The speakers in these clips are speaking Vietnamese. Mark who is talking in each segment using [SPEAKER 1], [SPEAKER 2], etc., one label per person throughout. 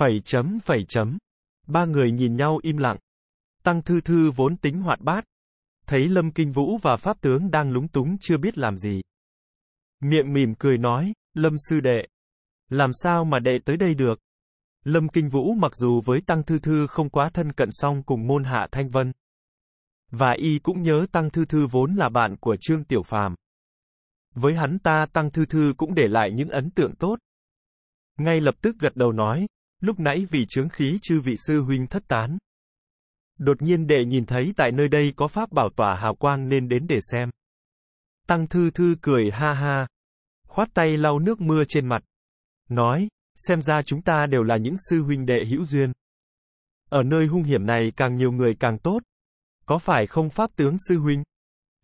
[SPEAKER 1] Phẩy chấm phẩy chấm. Ba người nhìn nhau im lặng. Tăng Thư Thư vốn tính hoạt bát. Thấy Lâm Kinh Vũ và Pháp Tướng đang lúng túng chưa biết làm gì. Miệng mỉm cười nói, Lâm Sư Đệ. Làm sao mà đệ tới đây được? Lâm Kinh Vũ mặc dù với Tăng Thư Thư không quá thân cận song cùng môn hạ Thanh Vân. Và y cũng nhớ Tăng Thư Thư vốn là bạn của Trương Tiểu Phàm. Với hắn ta Tăng Thư Thư cũng để lại những ấn tượng tốt. Ngay lập tức gật đầu nói, Lúc nãy vì chướng khí chư vị sư huynh thất tán. Đột nhiên đệ nhìn thấy tại nơi đây có pháp bảo tỏa hào quang nên đến để xem. Tăng thư thư cười ha ha. Khoát tay lau nước mưa trên mặt. Nói, xem ra chúng ta đều là những sư huynh đệ hữu duyên. Ở nơi hung hiểm này càng nhiều người càng tốt. Có phải không pháp tướng sư huynh?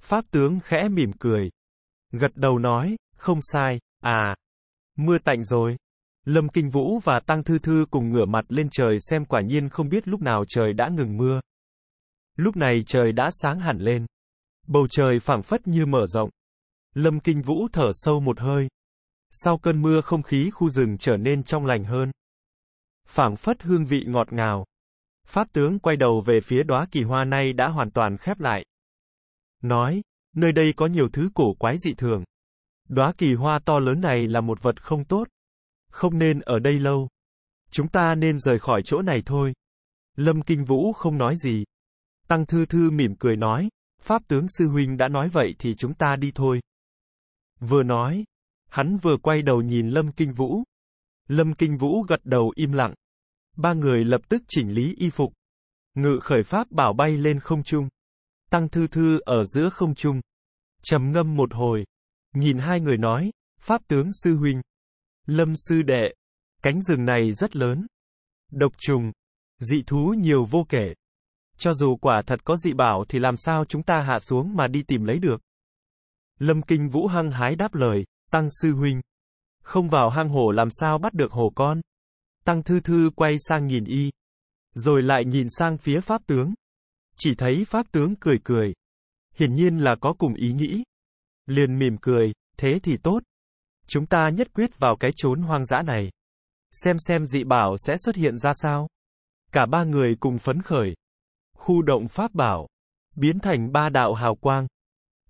[SPEAKER 1] Pháp tướng khẽ mỉm cười. Gật đầu nói, không sai, à. Mưa tạnh rồi. Lâm Kinh Vũ và Tăng Thư Thư cùng ngửa mặt lên trời xem quả nhiên không biết lúc nào trời đã ngừng mưa. Lúc này trời đã sáng hẳn lên. Bầu trời phảng phất như mở rộng. Lâm Kinh Vũ thở sâu một hơi. Sau cơn mưa không khí khu rừng trở nên trong lành hơn. Phảng phất hương vị ngọt ngào. Pháp tướng quay đầu về phía đóa kỳ hoa nay đã hoàn toàn khép lại. Nói, nơi đây có nhiều thứ cổ quái dị thường. Đóa kỳ hoa to lớn này là một vật không tốt. Không nên ở đây lâu. Chúng ta nên rời khỏi chỗ này thôi. Lâm Kinh Vũ không nói gì. Tăng Thư Thư mỉm cười nói, Pháp tướng Sư Huynh đã nói vậy thì chúng ta đi thôi. Vừa nói, hắn vừa quay đầu nhìn Lâm Kinh Vũ. Lâm Kinh Vũ gật đầu im lặng. Ba người lập tức chỉnh lý y phục. Ngự khởi Pháp bảo bay lên không trung. Tăng Thư Thư ở giữa không trung. trầm ngâm một hồi. Nhìn hai người nói, Pháp tướng Sư Huynh, Lâm sư đệ, cánh rừng này rất lớn. Độc trùng, dị thú nhiều vô kể. Cho dù quả thật có dị bảo thì làm sao chúng ta hạ xuống mà đi tìm lấy được. Lâm Kinh Vũ hăng hái đáp lời, Tăng Sư Huynh. Không vào hang hổ làm sao bắt được hổ con. Tăng Thư Thư quay sang nhìn y. Rồi lại nhìn sang phía Pháp Tướng. Chỉ thấy Pháp Tướng cười cười. Hiển nhiên là có cùng ý nghĩ. Liền mỉm cười, thế thì tốt. Chúng ta nhất quyết vào cái chốn hoang dã này. Xem xem dị bảo sẽ xuất hiện ra sao. Cả ba người cùng phấn khởi. Khu động pháp bảo. Biến thành ba đạo hào quang.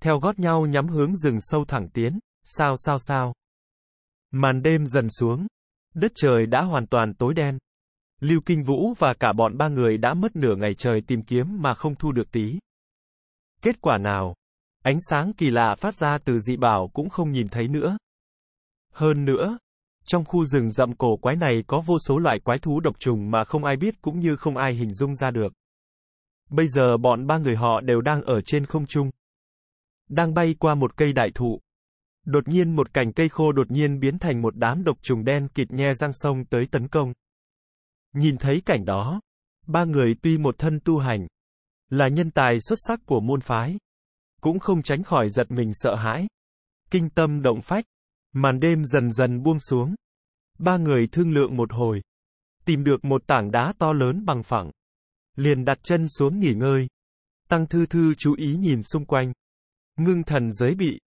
[SPEAKER 1] Theo gót nhau nhắm hướng rừng sâu thẳng tiến. Sao sao sao. Màn đêm dần xuống. Đất trời đã hoàn toàn tối đen. Lưu Kinh Vũ và cả bọn ba người đã mất nửa ngày trời tìm kiếm mà không thu được tí. Kết quả nào? Ánh sáng kỳ lạ phát ra từ dị bảo cũng không nhìn thấy nữa. Hơn nữa, trong khu rừng rậm cổ quái này có vô số loại quái thú độc trùng mà không ai biết cũng như không ai hình dung ra được. Bây giờ bọn ba người họ đều đang ở trên không trung. Đang bay qua một cây đại thụ. Đột nhiên một cành cây khô đột nhiên biến thành một đám độc trùng đen kịt nhe răng sông tới tấn công. Nhìn thấy cảnh đó, ba người tuy một thân tu hành, là nhân tài xuất sắc của môn phái, cũng không tránh khỏi giật mình sợ hãi, kinh tâm động phách. Màn đêm dần dần buông xuống. Ba người thương lượng một hồi. Tìm được một tảng đá to lớn bằng phẳng. Liền đặt chân xuống nghỉ ngơi. Tăng Thư Thư chú ý nhìn xung quanh. Ngưng thần giới bị.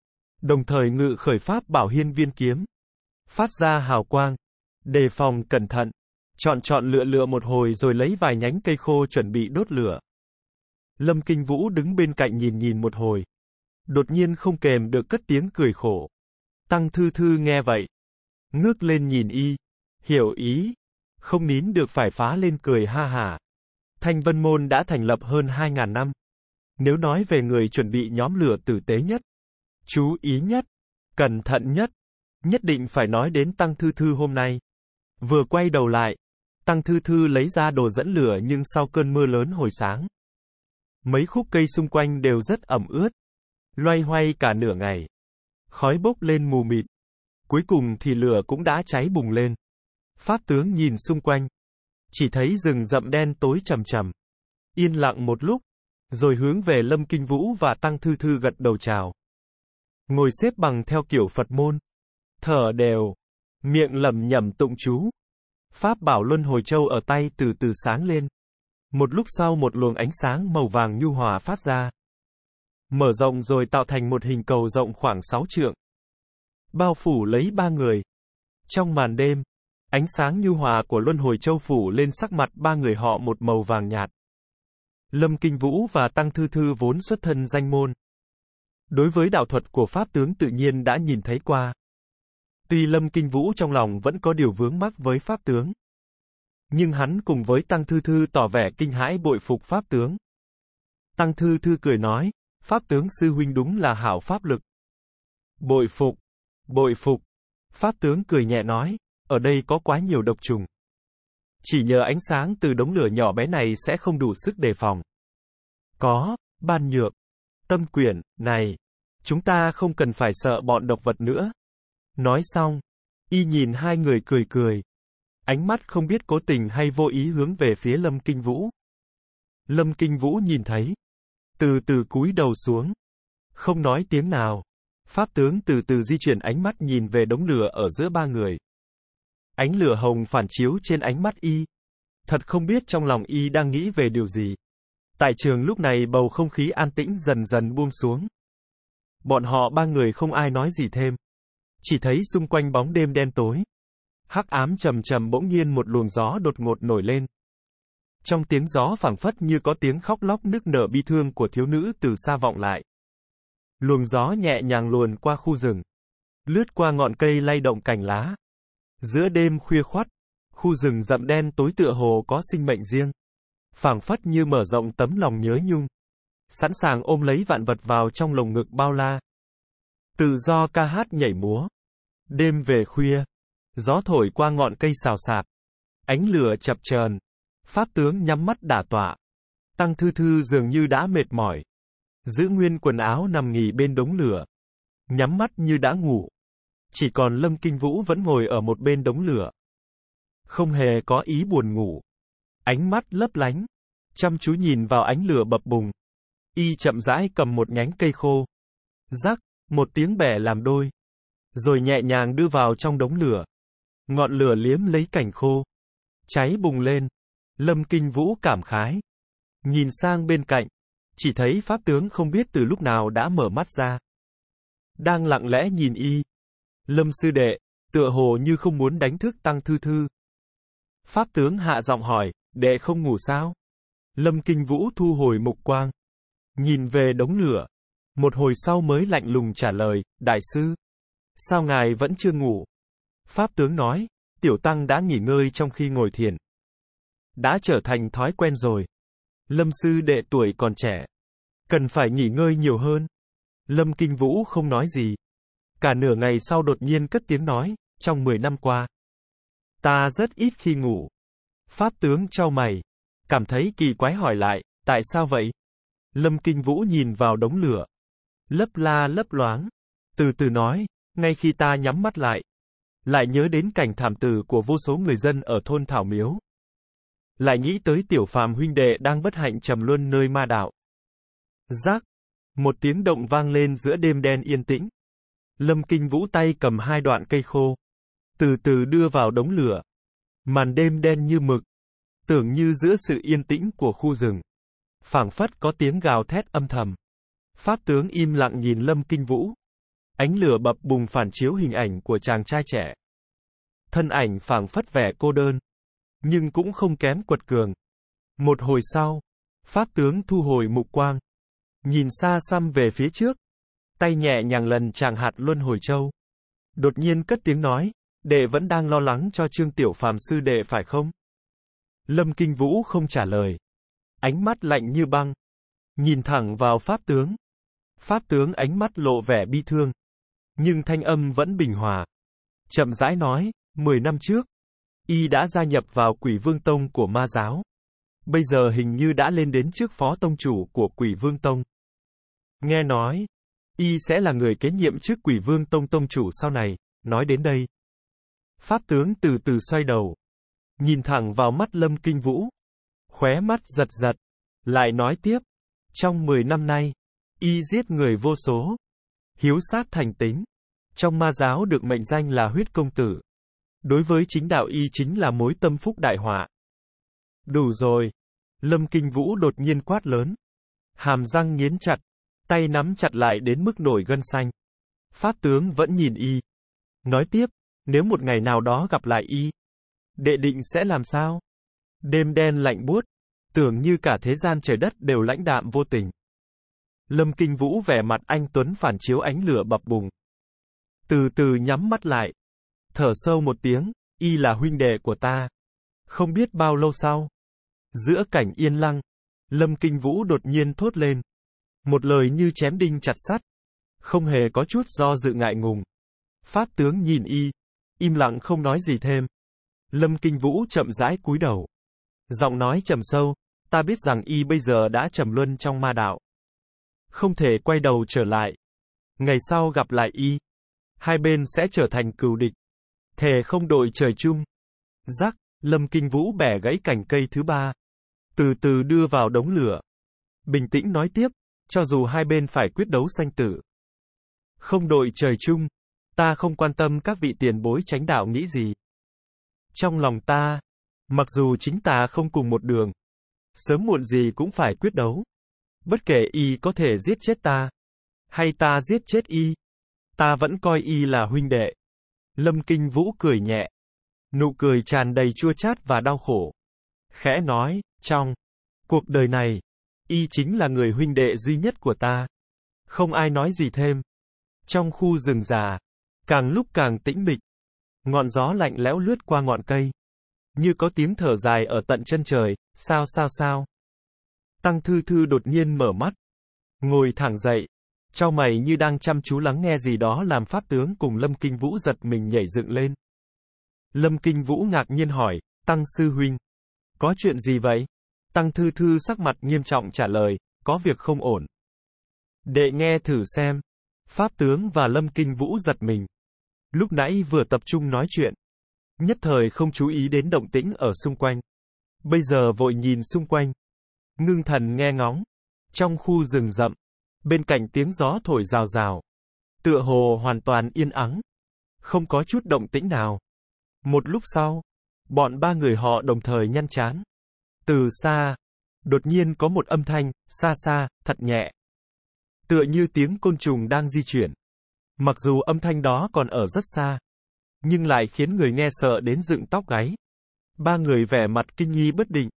[SPEAKER 1] Đồng thời ngự khởi pháp bảo hiên viên kiếm. Phát ra hào quang. Đề phòng cẩn thận. Chọn chọn lựa lựa một hồi rồi lấy vài nhánh cây khô chuẩn bị đốt lửa. Lâm Kinh Vũ đứng bên cạnh nhìn nhìn một hồi. Đột nhiên không kèm được cất tiếng cười khổ. Tăng Thư Thư nghe vậy. Ngước lên nhìn y. Hiểu ý. Không nín được phải phá lên cười ha hả. Thanh Vân Môn đã thành lập hơn 2.000 năm. Nếu nói về người chuẩn bị nhóm lửa tử tế nhất, chú ý nhất, cẩn thận nhất, nhất định phải nói đến Tăng Thư Thư hôm nay. Vừa quay đầu lại, Tăng Thư Thư lấy ra đồ dẫn lửa nhưng sau cơn mưa lớn hồi sáng. Mấy khúc cây xung quanh đều rất ẩm ướt. Loay hoay cả nửa ngày, khói bốc lên mù mịt. Cuối cùng thì lửa cũng đã cháy bùng lên. Pháp tướng nhìn xung quanh. Chỉ thấy rừng rậm đen tối trầm trầm, Yên lặng một lúc, rồi hướng về Lâm Kinh Vũ và Tăng Thư Thư gật đầu chào. Ngồi xếp bằng theo kiểu Phật môn. Thở đều. Miệng lẩm nhẩm tụng chú. Pháp bảo luân hồi châu ở tay từ từ sáng lên. Một lúc sau một luồng ánh sáng màu vàng nhu hòa phát ra mở rộng rồi tạo thành một hình cầu rộng khoảng 6 trượng. Bao phủ lấy ba người. Trong màn đêm, ánh sáng nhu hòa của luân hồi châu phủ lên sắc mặt ba người họ một màu vàng nhạt. Lâm Kinh Vũ và Tăng Thư Thư vốn xuất thân danh môn. Đối với đạo thuật của Pháp tướng tự nhiên đã nhìn thấy qua. Tuy Lâm Kinh Vũ trong lòng vẫn có điều vướng mắc với Pháp tướng. Nhưng hắn cùng với Tăng Thư Thư tỏ vẻ kinh hãi bội phục Pháp tướng. Tăng Thư Thư cười nói, Pháp tướng sư huynh đúng là hảo pháp lực. Bội phục, bội phục. Pháp tướng cười nhẹ nói, ở đây có quá nhiều độc trùng. Chỉ nhờ ánh sáng từ đống lửa nhỏ bé này sẽ không đủ sức đề phòng. Có, ban nhược, tâm quyển, này. Chúng ta không cần phải sợ bọn độc vật nữa. Nói xong, y nhìn hai người cười cười. Ánh mắt không biết cố tình hay vô ý hướng về phía Lâm Kinh Vũ. Lâm Kinh Vũ nhìn thấy, từ từ cúi đầu xuống. Không nói tiếng nào. Pháp tướng từ từ di chuyển ánh mắt nhìn về đống lửa ở giữa ba người. Ánh lửa hồng phản chiếu trên ánh mắt y. Thật không biết trong lòng y đang nghĩ về điều gì. Tại trường lúc này bầu không khí an tĩnh dần dần buông xuống. Bọn họ ba người không ai nói gì thêm. Chỉ thấy xung quanh bóng đêm đen tối. Hắc ám trầm trầm bỗng nhiên một luồng gió đột ngột nổi lên. Trong tiếng gió phảng phất như có tiếng khóc lóc nức nở bi thương của thiếu nữ từ xa vọng lại. Luồng gió nhẹ nhàng luồn qua khu rừng, lướt qua ngọn cây lay động cành lá. Giữa đêm khuya khoắt, khu rừng rậm đen tối tựa hồ có sinh mệnh riêng, phảng phất như mở rộng tấm lòng nhớ nhung, sẵn sàng ôm lấy vạn vật vào trong lồng ngực bao la. Tự do ca hát nhảy múa. Đêm về khuya, gió thổi qua ngọn cây xào xạc, ánh lửa chập chờn, Pháp tướng nhắm mắt đả tọa. Tăng thư thư dường như đã mệt mỏi. Giữ nguyên quần áo nằm nghỉ bên đống lửa. Nhắm mắt như đã ngủ. Chỉ còn Lâm Kinh Vũ vẫn ngồi ở một bên đống lửa. Không hề có ý buồn ngủ. Ánh mắt lấp lánh. Chăm chú nhìn vào ánh lửa bập bùng. Y chậm rãi cầm một nhánh cây khô. Rắc, một tiếng bẻ làm đôi. Rồi nhẹ nhàng đưa vào trong đống lửa. Ngọn lửa liếm lấy cảnh khô. Cháy bùng lên. Lâm Kinh Vũ cảm khái. Nhìn sang bên cạnh, chỉ thấy pháp tướng không biết từ lúc nào đã mở mắt ra. Đang lặng lẽ nhìn y. Lâm sư đệ, tựa hồ như không muốn đánh thức tăng thư thư. Pháp tướng hạ giọng hỏi, đệ không ngủ sao? Lâm Kinh Vũ thu hồi mục quang. Nhìn về đống lửa. Một hồi sau mới lạnh lùng trả lời, đại sư. Sao ngài vẫn chưa ngủ? Pháp tướng nói, tiểu tăng đã nghỉ ngơi trong khi ngồi thiền, đã trở thành thói quen rồi. Lâm sư đệ tuổi còn trẻ. Cần phải nghỉ ngơi nhiều hơn. Lâm Kinh Vũ không nói gì. Cả nửa ngày sau đột nhiên cất tiếng nói, trong 10 năm qua. Ta rất ít khi ngủ. Pháp tướng trao mày. Cảm thấy kỳ quái hỏi lại, tại sao vậy? Lâm Kinh Vũ nhìn vào đống lửa. Lấp la lấp loáng. Từ từ nói, ngay khi ta nhắm mắt lại. Lại nhớ đến cảnh thảm tử của vô số người dân ở thôn Thảo Miếu. Lại nghĩ tới tiểu phàm huynh đệ đang bất hạnh trầm luân nơi ma đạo. Giác! Một tiếng động vang lên giữa đêm đen yên tĩnh. Lâm Kinh Vũ tay cầm hai đoạn cây khô. Từ từ đưa vào đống lửa. Màn đêm đen như mực. Tưởng như giữa sự yên tĩnh của khu rừng. phảng phất có tiếng gào thét âm thầm. Pháp tướng im lặng nhìn Lâm Kinh Vũ. Ánh lửa bập bùng phản chiếu hình ảnh của chàng trai trẻ. Thân ảnh phảng phất vẻ cô đơn nhưng cũng không kém quật cường. Một hồi sau, Pháp tướng thu hồi mục quang, nhìn xa xăm về phía trước, tay nhẹ nhàng lần chàng hạt luân hồi châu. Đột nhiên cất tiếng nói, đệ vẫn đang lo lắng cho Trương Tiểu Phàm sư đệ phải không? Lâm Kinh Vũ không trả lời. Ánh mắt lạnh như băng. Nhìn thẳng vào Pháp tướng. Pháp tướng ánh mắt lộ vẻ bi thương. Nhưng thanh âm vẫn bình hòa. Chậm rãi nói, 10 năm trước, y đã gia nhập vào quỷ vương tông của ma giáo. Bây giờ hình như đã lên đến trước phó tông chủ của quỷ vương tông. Nghe nói, y sẽ là người kế nhiệm trước quỷ vương tông tông chủ sau này, nói đến đây. Pháp tướng từ từ xoay đầu, nhìn thẳng vào mắt lâm kinh vũ, khóe mắt giật giật, lại nói tiếp, trong 10 năm nay, y giết người vô số, hiếu sát thành tính, trong ma giáo được mệnh danh là huyết công tử, Đối với chính đạo y chính là mối tâm phúc đại họa. Đủ rồi. Lâm Kinh Vũ đột nhiên quát lớn. Hàm răng nghiến chặt. Tay nắm chặt lại đến mức nổi gân xanh. Pháp tướng vẫn nhìn y. Nói tiếp, nếu một ngày nào đó gặp lại y, đệ định sẽ làm sao? Đêm đen lạnh buốt, tưởng như cả thế gian trời đất đều lãnh đạm vô tình. Lâm Kinh Vũ vẻ mặt anh Tuấn phản chiếu ánh lửa bập bùng. Từ từ nhắm mắt lại thở sâu một tiếng, y là huynh đệ của ta. Không biết bao lâu sau, giữa cảnh yên lặng, Lâm Kinh Vũ đột nhiên thốt lên. Một lời như chém đinh chặt sắt. Không hề có chút do dự ngại ngùng. Pháp tướng nhìn y, im lặng không nói gì thêm. Lâm Kinh Vũ chậm rãi cúi đầu. Giọng nói trầm sâu, ta biết rằng y bây giờ đã trầm luân trong ma đạo. Không thể quay đầu trở lại. Ngày sau gặp lại y. Hai bên sẽ trở thành cừu địch. Thề không đội trời chung. Rắc, Lâm Kinh Vũ bẻ gãy cành cây thứ ba. Từ từ đưa vào đống lửa. Bình tĩnh nói tiếp, cho dù hai bên phải quyết đấu sanh tử. Không đội trời chung, ta không quan tâm các vị tiền bối tránh đạo nghĩ gì. Trong lòng ta, mặc dù chính ta không cùng một đường, sớm muộn gì cũng phải quyết đấu. Bất kể y có thể giết chết ta, hay ta giết chết y, ta vẫn coi y là huynh đệ. Lâm Kinh Vũ cười nhẹ. Nụ cười tràn đầy chua chát và đau khổ. Khẽ nói, trong cuộc đời này, y chính là người huynh đệ duy nhất của ta. Không ai nói gì thêm. Trong khu rừng già, càng lúc càng tĩnh mịch. Ngọn gió lạnh lẽo lướt qua ngọn cây. Như có tiếng thở dài ở tận chân trời, sao sao sao. Tăng Thư Thư đột nhiên mở mắt. Ngồi thẳng dậy, Trao mày như đang chăm chú lắng nghe gì đó làm pháp tướng cùng Lâm Kinh Vũ giật mình nhảy dựng lên. Lâm Kinh Vũ ngạc nhiên hỏi, Tăng Sư Huynh, có chuyện gì vậy? Tăng Thư Thư sắc mặt nghiêm trọng trả lời, có việc không ổn. Đệ nghe thử xem. Pháp tướng và Lâm Kinh Vũ giật mình. Lúc nãy vừa tập trung nói chuyện. Nhất thời không chú ý đến động tĩnh ở xung quanh. Bây giờ vội nhìn xung quanh. Ngưng thần nghe ngóng. Trong khu rừng rậm, Bên cạnh tiếng gió thổi rào rào. Tựa hồ hoàn toàn yên ắng. Không có chút động tĩnh nào. Một lúc sau, bọn ba người họ đồng thời nhăn chán. Từ xa, đột nhiên có một âm thanh, xa xa, thật nhẹ. Tựa như tiếng côn trùng đang di chuyển. Mặc dù âm thanh đó còn ở rất xa, nhưng lại khiến người nghe sợ đến dựng tóc gáy. Ba người vẻ mặt kinh nghi bất định.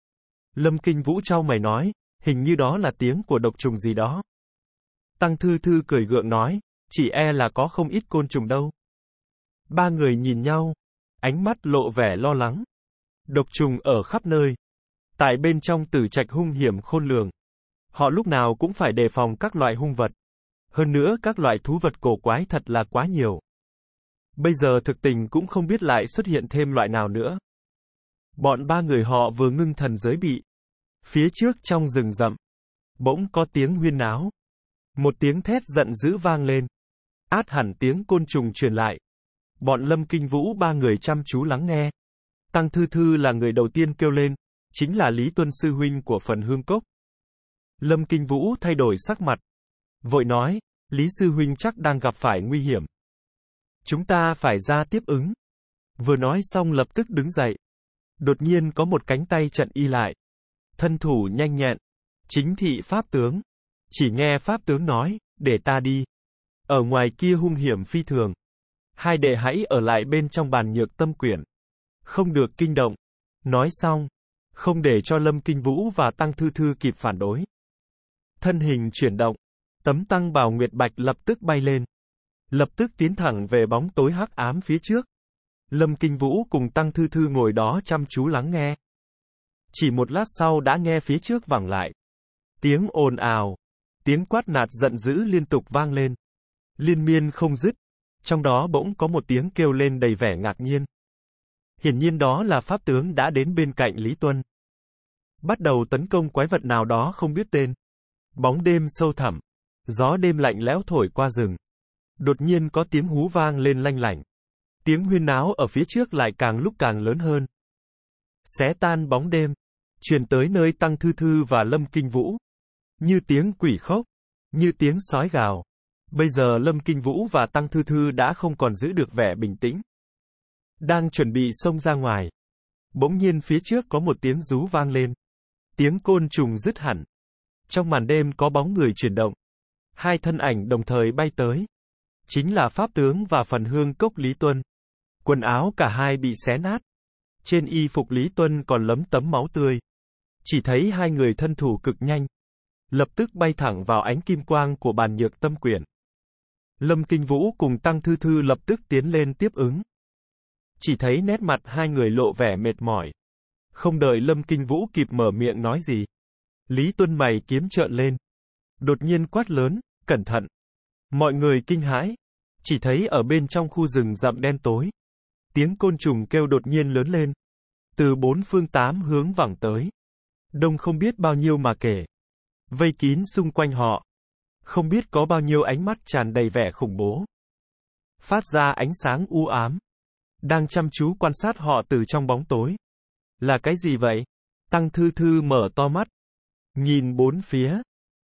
[SPEAKER 1] Lâm Kinh Vũ trao mày nói, hình như đó là tiếng của độc trùng gì đó. Tăng Thư Thư cười gượng nói, chỉ e là có không ít côn trùng đâu. Ba người nhìn nhau, ánh mắt lộ vẻ lo lắng. Độc trùng ở khắp nơi. Tại bên trong tử trạch hung hiểm khôn lường. Họ lúc nào cũng phải đề phòng các loại hung vật. Hơn nữa các loại thú vật cổ quái thật là quá nhiều. Bây giờ thực tình cũng không biết lại xuất hiện thêm loại nào nữa. Bọn ba người họ vừa ngưng thần giới bị. Phía trước trong rừng rậm, bỗng có tiếng huyên náo. Một tiếng thét giận dữ vang lên. Át hẳn tiếng côn trùng truyền lại. Bọn Lâm Kinh Vũ ba người chăm chú lắng nghe. Tăng Thư Thư là người đầu tiên kêu lên, chính là Lý Tuân Sư Huynh của phần hương cốc. Lâm Kinh Vũ thay đổi sắc mặt. Vội nói, Lý Sư Huynh chắc đang gặp phải nguy hiểm. Chúng ta phải ra tiếp ứng. Vừa nói xong lập tức đứng dậy. Đột nhiên có một cánh tay chặn y lại. Thân thủ nhanh nhẹn. Chính thị Pháp tướng. Chỉ nghe Pháp tướng nói, để ta đi. Ở ngoài kia hung hiểm phi thường. Hai đệ hãy ở lại bên trong bàn nhược tâm quyển. Không được kinh động. Nói xong. Không để cho Lâm Kinh Vũ và Tăng Thư Thư kịp phản đối. Thân hình chuyển động. Tấm tăng bào Nguyệt Bạch lập tức bay lên. Lập tức tiến thẳng về bóng tối hắc ám phía trước. Lâm Kinh Vũ cùng Tăng Thư Thư ngồi đó chăm chú lắng nghe. Chỉ một lát sau đã nghe phía trước vẳng lại. Tiếng ồn ào, Tiếng quát nạt giận dữ liên tục vang lên. Liên miên không dứt. Trong đó bỗng có một tiếng kêu lên đầy vẻ ngạc nhiên. Hiển nhiên đó là pháp tướng đã đến bên cạnh Lý Tuân. Bắt đầu tấn công quái vật nào đó không biết tên. Bóng đêm sâu thẳm. Gió đêm lạnh lẽo thổi qua rừng. Đột nhiên có tiếng hú vang lên lanh lảnh. Tiếng huyên náo ở phía trước lại càng lúc càng lớn hơn. Xé tan bóng đêm. Truyền tới nơi Tăng Thư Thư và Lâm Kinh Vũ như tiếng quỷ khóc, như tiếng sói gào. Bây giờ Lâm Kinh Vũ và Tăng Thư Thư đã không còn giữ được vẻ bình tĩnh. Đang chuẩn bị xông ra ngoài. Bỗng nhiên phía trước có một tiếng rú vang lên. Tiếng côn trùng dứt hẳn. Trong màn đêm có bóng người chuyển động. Hai thân ảnh đồng thời bay tới. Chính là Pháp Tướng và Phần Hương Cốc Lý Tuân. Quần áo cả hai bị xé nát. Trên y phục Lý Tuân còn lấm tấm máu tươi. Chỉ thấy hai người thân thủ cực nhanh, lập tức bay thẳng vào ánh kim quang của bàn nhược tâm quyển. Lâm Kinh Vũ cùng Tăng Thư Thư lập tức tiến lên tiếp ứng. Chỉ thấy nét mặt hai người lộ vẻ mệt mỏi. Không đợi Lâm Kinh Vũ kịp mở miệng nói gì. Lý Tuân mày kiếm trợn lên. Đột nhiên quát lớn, cẩn thận. Mọi người kinh hãi. Chỉ thấy ở bên trong khu rừng rậm đen tối. Tiếng côn trùng kêu đột nhiên lớn lên. Từ bốn phương tám hướng vẳng tới. Đông không biết bao nhiêu mà kể vây kín xung quanh họ. Không biết có bao nhiêu ánh mắt tràn đầy vẻ khủng bố. Phát ra ánh sáng u ám. Đang chăm chú quan sát họ từ trong bóng tối. Là cái gì vậy? Tăng Thư Thư mở to mắt. Nhìn bốn phía.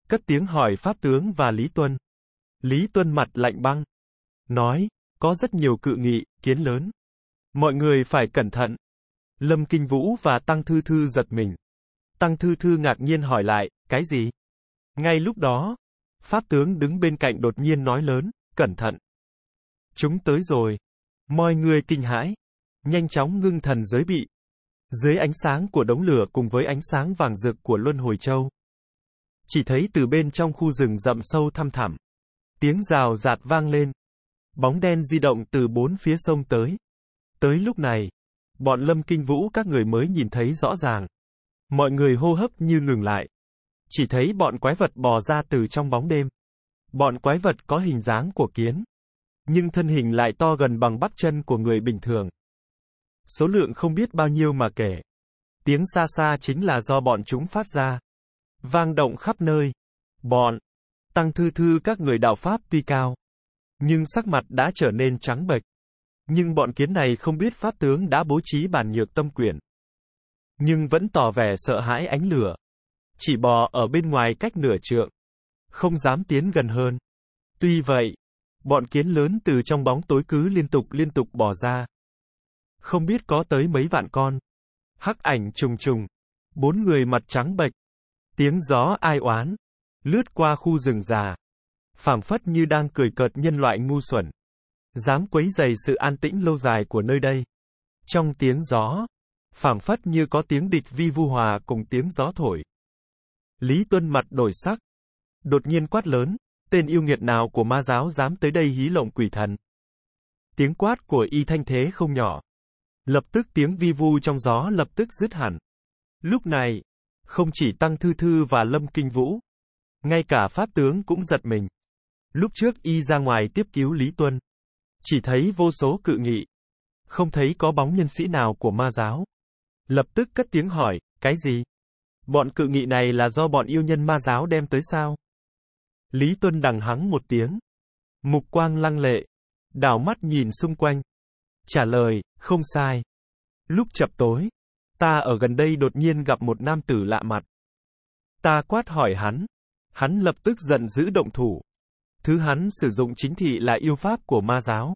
[SPEAKER 1] Cất tiếng hỏi Pháp tướng và Lý Tuân. Lý Tuân mặt lạnh băng. Nói, có rất nhiều cự nghị, kiến lớn. Mọi người phải cẩn thận. Lâm Kinh Vũ và Tăng Thư Thư giật mình. Tăng Thư Thư ngạc nhiên hỏi lại, cái gì? Ngay lúc đó, Pháp tướng đứng bên cạnh đột nhiên nói lớn, cẩn thận. Chúng tới rồi. Mọi người kinh hãi. Nhanh chóng ngưng thần giới bị. Dưới ánh sáng của đống lửa cùng với ánh sáng vàng rực của Luân Hồi Châu. Chỉ thấy từ bên trong khu rừng rậm sâu thăm thẳm. Tiếng rào rạt vang lên. Bóng đen di động từ bốn phía sông tới. Tới lúc này, bọn lâm kinh vũ các người mới nhìn thấy rõ ràng. Mọi người hô hấp như ngừng lại. Chỉ thấy bọn quái vật bò ra từ trong bóng đêm. Bọn quái vật có hình dáng của kiến. Nhưng thân hình lại to gần bằng bắp chân của người bình thường. Số lượng không biết bao nhiêu mà kể. Tiếng xa xa chính là do bọn chúng phát ra. Vang động khắp nơi. Bọn. Tăng thư thư các người đạo Pháp tuy cao. Nhưng sắc mặt đã trở nên trắng bệch. Nhưng bọn kiến này không biết pháp tướng đã bố trí bản nhược tâm quyển. Nhưng vẫn tỏ vẻ sợ hãi ánh lửa chỉ bò ở bên ngoài cách nửa trượng. Không dám tiến gần hơn. Tuy vậy, bọn kiến lớn từ trong bóng tối cứ liên tục liên tục bò ra. Không biết có tới mấy vạn con. Hắc ảnh trùng trùng. Bốn người mặt trắng bệch. Tiếng gió ai oán. Lướt qua khu rừng già. phảng phất như đang cười cợt nhân loại ngu xuẩn. Dám quấy dày sự an tĩnh lâu dài của nơi đây. Trong tiếng gió, phảng phất như có tiếng địch vi vu hòa cùng tiếng gió thổi. Lý Tuân mặt đổi sắc. Đột nhiên quát lớn, tên yêu nghiệt nào của ma giáo dám tới đây hí lộng quỷ thần. Tiếng quát của y thanh thế không nhỏ. Lập tức tiếng vi vu trong gió lập tức dứt hẳn. Lúc này, không chỉ Tăng Thư Thư và Lâm Kinh Vũ, ngay cả Pháp tướng cũng giật mình. Lúc trước y ra ngoài tiếp cứu Lý Tuân. Chỉ thấy vô số cự nghị. Không thấy có bóng nhân sĩ nào của ma giáo. Lập tức cất tiếng hỏi, cái gì? Bọn cự nghị này là do bọn yêu nhân ma giáo đem tới sao? Lý Tuân đằng hắng một tiếng. Mục quang lăng lệ. Đảo mắt nhìn xung quanh. Trả lời, không sai. Lúc chập tối, ta ở gần đây đột nhiên gặp một nam tử lạ mặt. Ta quát hỏi hắn. Hắn lập tức giận dữ động thủ. Thứ hắn sử dụng chính thị là yêu pháp của ma giáo.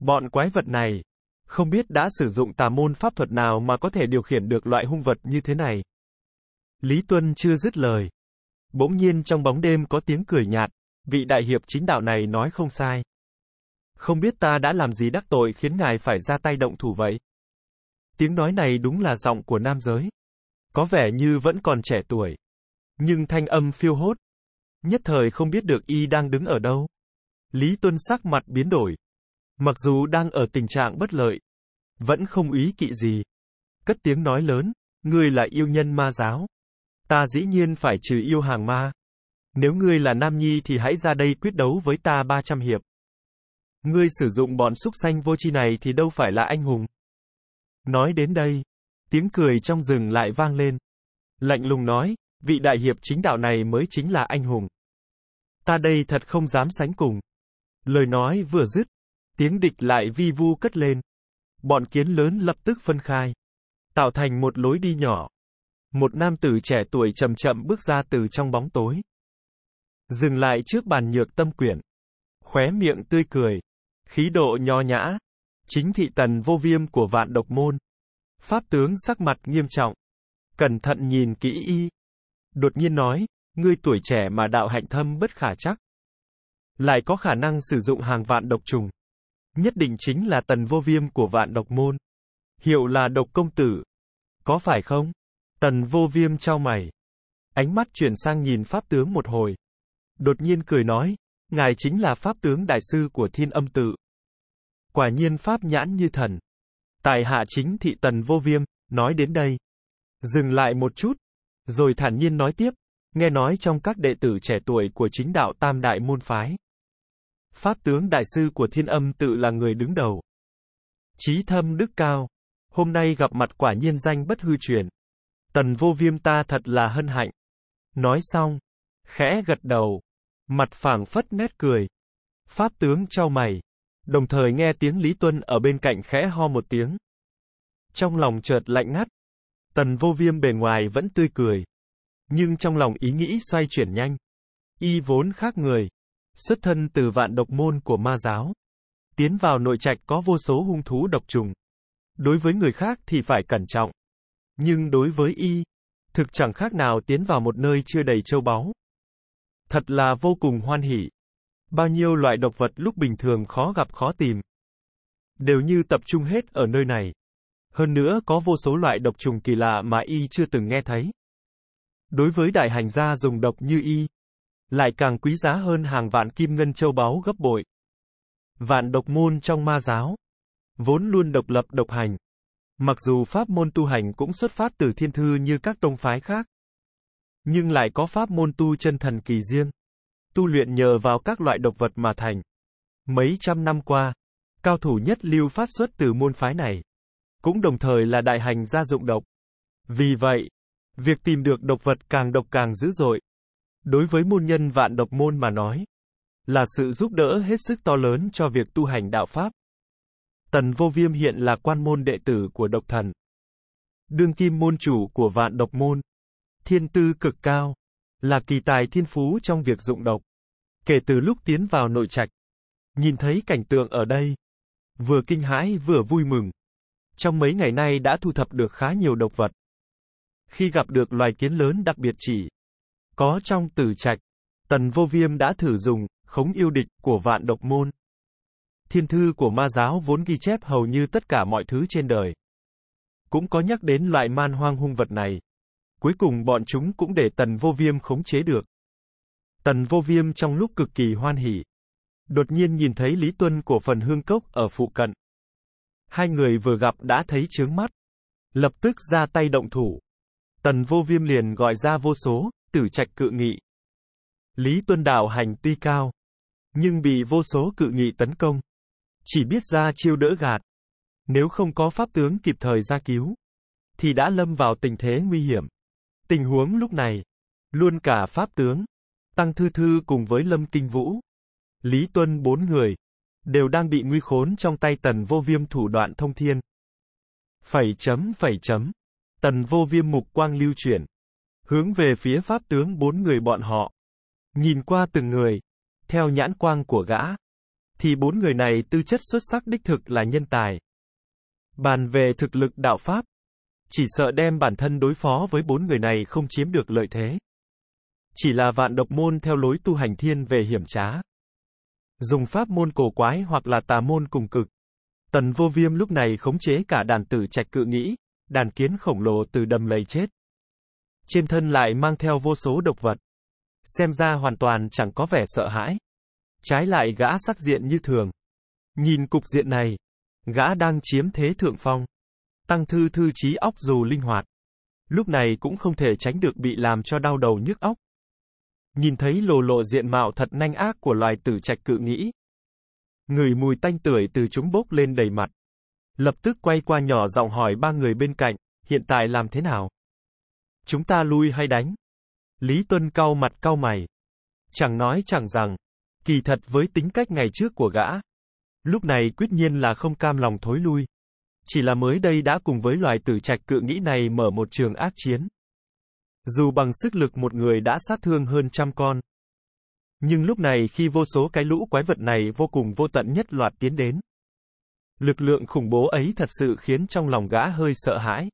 [SPEAKER 1] Bọn quái vật này, không biết đã sử dụng tà môn pháp thuật nào mà có thể điều khiển được loại hung vật như thế này. Lý Tuân chưa dứt lời. Bỗng nhiên trong bóng đêm có tiếng cười nhạt, vị đại hiệp chính đạo này nói không sai. Không biết ta đã làm gì đắc tội khiến ngài phải ra tay động thủ vậy? Tiếng nói này đúng là giọng của nam giới. Có vẻ như vẫn còn trẻ tuổi. Nhưng thanh âm phiêu hốt. Nhất thời không biết được y đang đứng ở đâu. Lý Tuân sắc mặt biến đổi. Mặc dù đang ở tình trạng bất lợi, vẫn không ý kỵ gì. Cất tiếng nói lớn, ngươi là yêu nhân ma giáo. Ta dĩ nhiên phải trừ yêu hàng ma. Nếu ngươi là nam nhi thì hãy ra đây quyết đấu với ta 300 hiệp. Ngươi sử dụng bọn xúc xanh vô tri này thì đâu phải là anh hùng. Nói đến đây, tiếng cười trong rừng lại vang lên. Lạnh lùng nói, vị đại hiệp chính đạo này mới chính là anh hùng. Ta đây thật không dám sánh cùng. Lời nói vừa dứt, tiếng địch lại vi vu cất lên. Bọn kiến lớn lập tức phân khai, tạo thành một lối đi nhỏ. Một nam tử trẻ tuổi chậm chậm bước ra từ trong bóng tối. Dừng lại trước bàn nhược tâm quyển. Khóe miệng tươi cười. Khí độ nho nhã. Chính thị tần vô viêm của vạn độc môn. Pháp tướng sắc mặt nghiêm trọng. Cẩn thận nhìn kỹ y. Đột nhiên nói, ngươi tuổi trẻ mà đạo hạnh thâm bất khả chắc. Lại có khả năng sử dụng hàng vạn độc trùng. Nhất định chính là tần vô viêm của vạn độc môn. Hiệu là độc công tử. Có phải không? Tần vô viêm trao mày. Ánh mắt chuyển sang nhìn pháp tướng một hồi. Đột nhiên cười nói, ngài chính là pháp tướng đại sư của thiên âm tự. Quả nhiên pháp nhãn như thần. Tài hạ chính thị tần vô viêm, nói đến đây. Dừng lại một chút, rồi thản nhiên nói tiếp, nghe nói trong các đệ tử trẻ tuổi của chính đạo tam đại môn phái. Pháp tướng đại sư của thiên âm tự là người đứng đầu. Chí thâm đức cao. Hôm nay gặp mặt quả nhiên danh bất hư truyền. Tần vô viêm ta thật là hân hạnh. Nói xong, khẽ gật đầu, mặt phảng phất nét cười. Pháp tướng trao mày, đồng thời nghe tiếng Lý Tuân ở bên cạnh khẽ ho một tiếng. Trong lòng chợt lạnh ngắt, tần vô viêm bề ngoài vẫn tươi cười. Nhưng trong lòng ý nghĩ xoay chuyển nhanh. Y vốn khác người, xuất thân từ vạn độc môn của ma giáo. Tiến vào nội trạch có vô số hung thú độc trùng. Đối với người khác thì phải cẩn trọng. Nhưng đối với y, thực chẳng khác nào tiến vào một nơi chưa đầy châu báu. Thật là vô cùng hoan hỷ. Bao nhiêu loại độc vật lúc bình thường khó gặp khó tìm. Đều như tập trung hết ở nơi này. Hơn nữa có vô số loại độc trùng kỳ lạ mà y chưa từng nghe thấy. Đối với đại hành gia dùng độc như y, lại càng quý giá hơn hàng vạn kim ngân châu báu gấp bội. Vạn độc môn trong ma giáo, vốn luôn độc lập độc hành, Mặc dù pháp môn tu hành cũng xuất phát từ thiên thư như các tông phái khác, nhưng lại có pháp môn tu chân thần kỳ riêng, tu luyện nhờ vào các loại độc vật mà thành. Mấy trăm năm qua, cao thủ nhất lưu phát xuất từ môn phái này, cũng đồng thời là đại hành gia dụng độc. Vì vậy, việc tìm được độc vật càng độc càng dữ dội. Đối với môn nhân vạn độc môn mà nói, là sự giúp đỡ hết sức to lớn cho việc tu hành đạo Pháp. Tần Vô Viêm hiện là quan môn đệ tử của độc thần. Đương kim môn chủ của vạn độc môn. Thiên tư cực cao. Là kỳ tài thiên phú trong việc dụng độc. Kể từ lúc tiến vào nội trạch. Nhìn thấy cảnh tượng ở đây. Vừa kinh hãi vừa vui mừng. Trong mấy ngày nay đã thu thập được khá nhiều độc vật. Khi gặp được loài kiến lớn đặc biệt chỉ. Có trong tử trạch. Tần vô viêm đã thử dùng, khống yêu địch, của vạn độc môn thiên thư của ma giáo vốn ghi chép hầu như tất cả mọi thứ trên đời. Cũng có nhắc đến loại man hoang hung vật này. Cuối cùng bọn chúng cũng để tần vô viêm khống chế được. Tần vô viêm trong lúc cực kỳ hoan hỉ. Đột nhiên nhìn thấy Lý Tuân của phần hương cốc ở phụ cận. Hai người vừa gặp đã thấy chướng mắt. Lập tức ra tay động thủ. Tần vô viêm liền gọi ra vô số, tử trạch cự nghị. Lý Tuân đạo hành tuy cao, nhưng bị vô số cự nghị tấn công. Chỉ biết ra chiêu đỡ gạt. Nếu không có pháp tướng kịp thời ra cứu, thì đã lâm vào tình thế nguy hiểm. Tình huống lúc này, luôn cả pháp tướng, Tăng Thư Thư cùng với Lâm Kinh Vũ, Lý Tuân bốn người, đều đang bị nguy khốn trong tay tần vô viêm thủ đoạn thông thiên. Phẩy chấm phẩy chấm, tần vô viêm mục quang lưu chuyển, hướng về phía pháp tướng bốn người bọn họ. Nhìn qua từng người, theo nhãn quang của gã, thì bốn người này tư chất xuất sắc đích thực là nhân tài. Bàn về thực lực đạo Pháp, chỉ sợ đem bản thân đối phó với bốn người này không chiếm được lợi thế. Chỉ là vạn độc môn theo lối tu hành thiên về hiểm trá. Dùng pháp môn cổ quái hoặc là tà môn cùng cực. Tần vô viêm lúc này khống chế cả đàn tử trạch cự nghĩ, đàn kiến khổng lồ từ đầm lầy chết. Trên thân lại mang theo vô số độc vật. Xem ra hoàn toàn chẳng có vẻ sợ hãi. Trái lại gã sắc diện như thường. Nhìn cục diện này, gã đang chiếm thế thượng phong. Tăng thư thư trí óc dù linh hoạt. Lúc này cũng không thể tránh được bị làm cho đau đầu nhức óc. Nhìn thấy lồ lộ diện mạo thật nanh ác của loài tử trạch cự nghĩ. Người mùi tanh tưởi từ chúng bốc lên đầy mặt. Lập tức quay qua nhỏ giọng hỏi ba người bên cạnh, hiện tại làm thế nào? Chúng ta lui hay đánh? Lý Tuân cau mặt cau mày. Chẳng nói chẳng rằng, Kỳ thật với tính cách ngày trước của gã, lúc này quyết nhiên là không cam lòng thối lui. Chỉ là mới đây đã cùng với loài tử trạch cự nghĩ này mở một trường ác chiến. Dù bằng sức lực một người đã sát thương hơn trăm con. Nhưng lúc này khi vô số cái lũ quái vật này vô cùng vô tận nhất loạt tiến đến. Lực lượng khủng bố ấy thật sự khiến trong lòng gã hơi sợ hãi.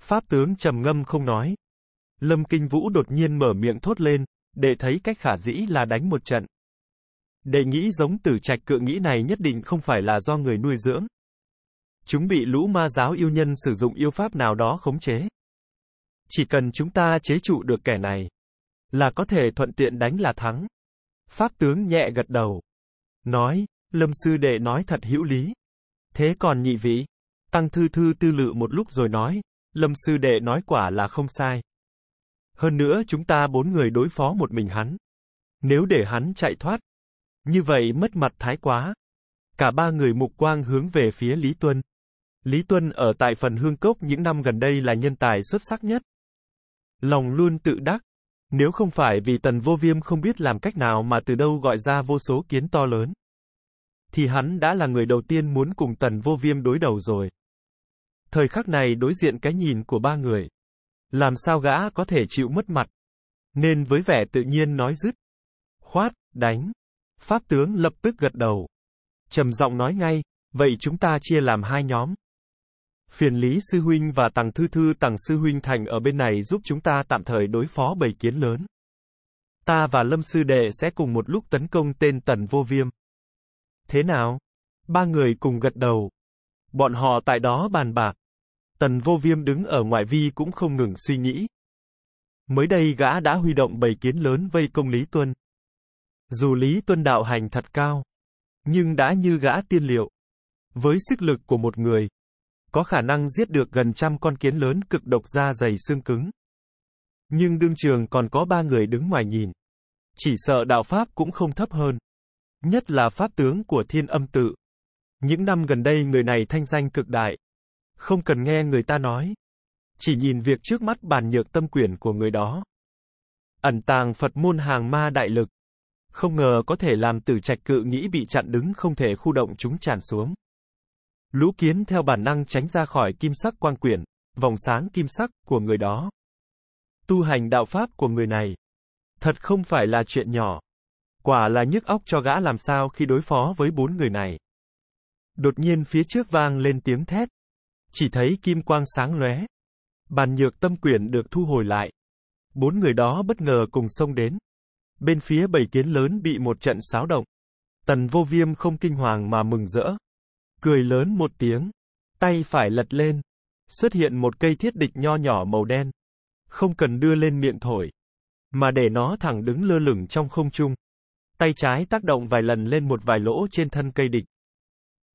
[SPEAKER 1] Pháp tướng trầm ngâm không nói. Lâm Kinh Vũ đột nhiên mở miệng thốt lên, để thấy cách khả dĩ là đánh một trận. Đề nghĩ giống tử trạch cự nghĩ này nhất định không phải là do người nuôi dưỡng. Chúng bị lũ ma giáo yêu nhân sử dụng yêu pháp nào đó khống chế. Chỉ cần chúng ta chế trụ được kẻ này, là có thể thuận tiện đánh là thắng. Pháp tướng nhẹ gật đầu. Nói, lâm sư đệ nói thật hữu lý. Thế còn nhị vị? Tăng thư thư tư lự một lúc rồi nói, lâm sư đệ nói quả là không sai. Hơn nữa chúng ta bốn người đối phó một mình hắn. Nếu để hắn chạy thoát, như vậy mất mặt thái quá. Cả ba người mục quang hướng về phía Lý Tuân. Lý Tuân ở tại phần hương cốc những năm gần đây là nhân tài xuất sắc nhất. Lòng luôn tự đắc. Nếu không phải vì tần vô viêm không biết làm cách nào mà từ đâu gọi ra vô số kiến to lớn, thì hắn đã là người đầu tiên muốn cùng tần vô viêm đối đầu rồi. Thời khắc này đối diện cái nhìn của ba người. Làm sao gã có thể chịu mất mặt. Nên với vẻ tự nhiên nói dứt. Khoát, đánh. Pháp tướng lập tức gật đầu. Trầm giọng nói ngay, vậy chúng ta chia làm hai nhóm. Phiền Lý Sư Huynh và Tằng Thư Thư Tằng Sư Huynh Thành ở bên này giúp chúng ta tạm thời đối phó bầy kiến lớn. Ta và Lâm Sư Đệ sẽ cùng một lúc tấn công tên Tần Vô Viêm. Thế nào? Ba người cùng gật đầu. Bọn họ tại đó bàn bạc. Tần Vô Viêm đứng ở ngoại vi cũng không ngừng suy nghĩ. Mới đây gã đã huy động bầy kiến lớn vây công Lý Tuân. Dù lý tuân đạo hành thật cao, nhưng đã như gã tiên liệu. Với sức lực của một người, có khả năng giết được gần trăm con kiến lớn cực độc da dày xương cứng. Nhưng đương trường còn có ba người đứng ngoài nhìn. Chỉ sợ đạo Pháp cũng không thấp hơn. Nhất là Pháp tướng của thiên âm tự. Những năm gần đây người này thanh danh cực đại. Không cần nghe người ta nói. Chỉ nhìn việc trước mắt bàn nhược tâm quyển của người đó. Ẩn tàng Phật môn hàng ma đại lực. Không ngờ có thể làm tử trạch cự nghĩ bị chặn đứng không thể khu động chúng tràn xuống. Lũ kiến theo bản năng tránh ra khỏi kim sắc quang quyển, vòng sáng kim sắc của người đó. Tu hành đạo pháp của người này. Thật không phải là chuyện nhỏ. Quả là nhức óc cho gã làm sao khi đối phó với bốn người này. Đột nhiên phía trước vang lên tiếng thét. Chỉ thấy kim quang sáng lóe. Bàn nhược tâm quyển được thu hồi lại. Bốn người đó bất ngờ cùng xông đến. Bên phía bầy kiến lớn bị một trận xáo động. Tần vô viêm không kinh hoàng mà mừng rỡ. Cười lớn một tiếng. Tay phải lật lên. Xuất hiện một cây thiết địch nho nhỏ màu đen. Không cần đưa lên miệng thổi. Mà để nó thẳng đứng lơ lửng trong không trung. Tay trái tác động vài lần lên một vài lỗ trên thân cây địch.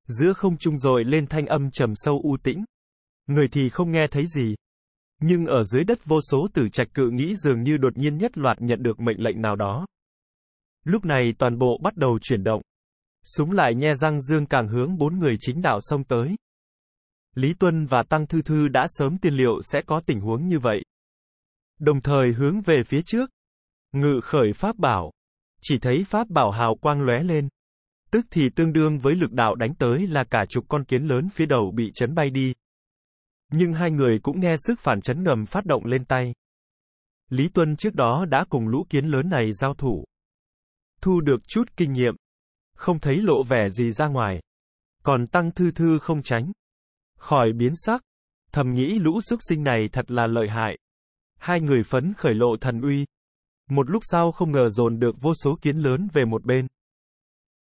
[SPEAKER 1] Giữa không trung rồi lên thanh âm trầm sâu u tĩnh. Người thì không nghe thấy gì, nhưng ở dưới đất vô số tử trạch cự nghĩ dường như đột nhiên nhất loạt nhận được mệnh lệnh nào đó. Lúc này toàn bộ bắt đầu chuyển động. Súng lại nhe răng dương càng hướng bốn người chính đạo xông tới. Lý Tuân và Tăng Thư Thư đã sớm tiên liệu sẽ có tình huống như vậy. Đồng thời hướng về phía trước. Ngự khởi pháp bảo. Chỉ thấy pháp bảo hào quang lóe lên. Tức thì tương đương với lực đạo đánh tới là cả chục con kiến lớn phía đầu bị chấn bay đi. Nhưng hai người cũng nghe sức phản chấn ngầm phát động lên tay. Lý Tuân trước đó đã cùng lũ kiến lớn này giao thủ. Thu được chút kinh nghiệm. Không thấy lộ vẻ gì ra ngoài. Còn Tăng Thư Thư không tránh. Khỏi biến sắc. Thầm nghĩ lũ xúc sinh này thật là lợi hại. Hai người phấn khởi lộ thần uy. Một lúc sau không ngờ dồn được vô số kiến lớn về một bên.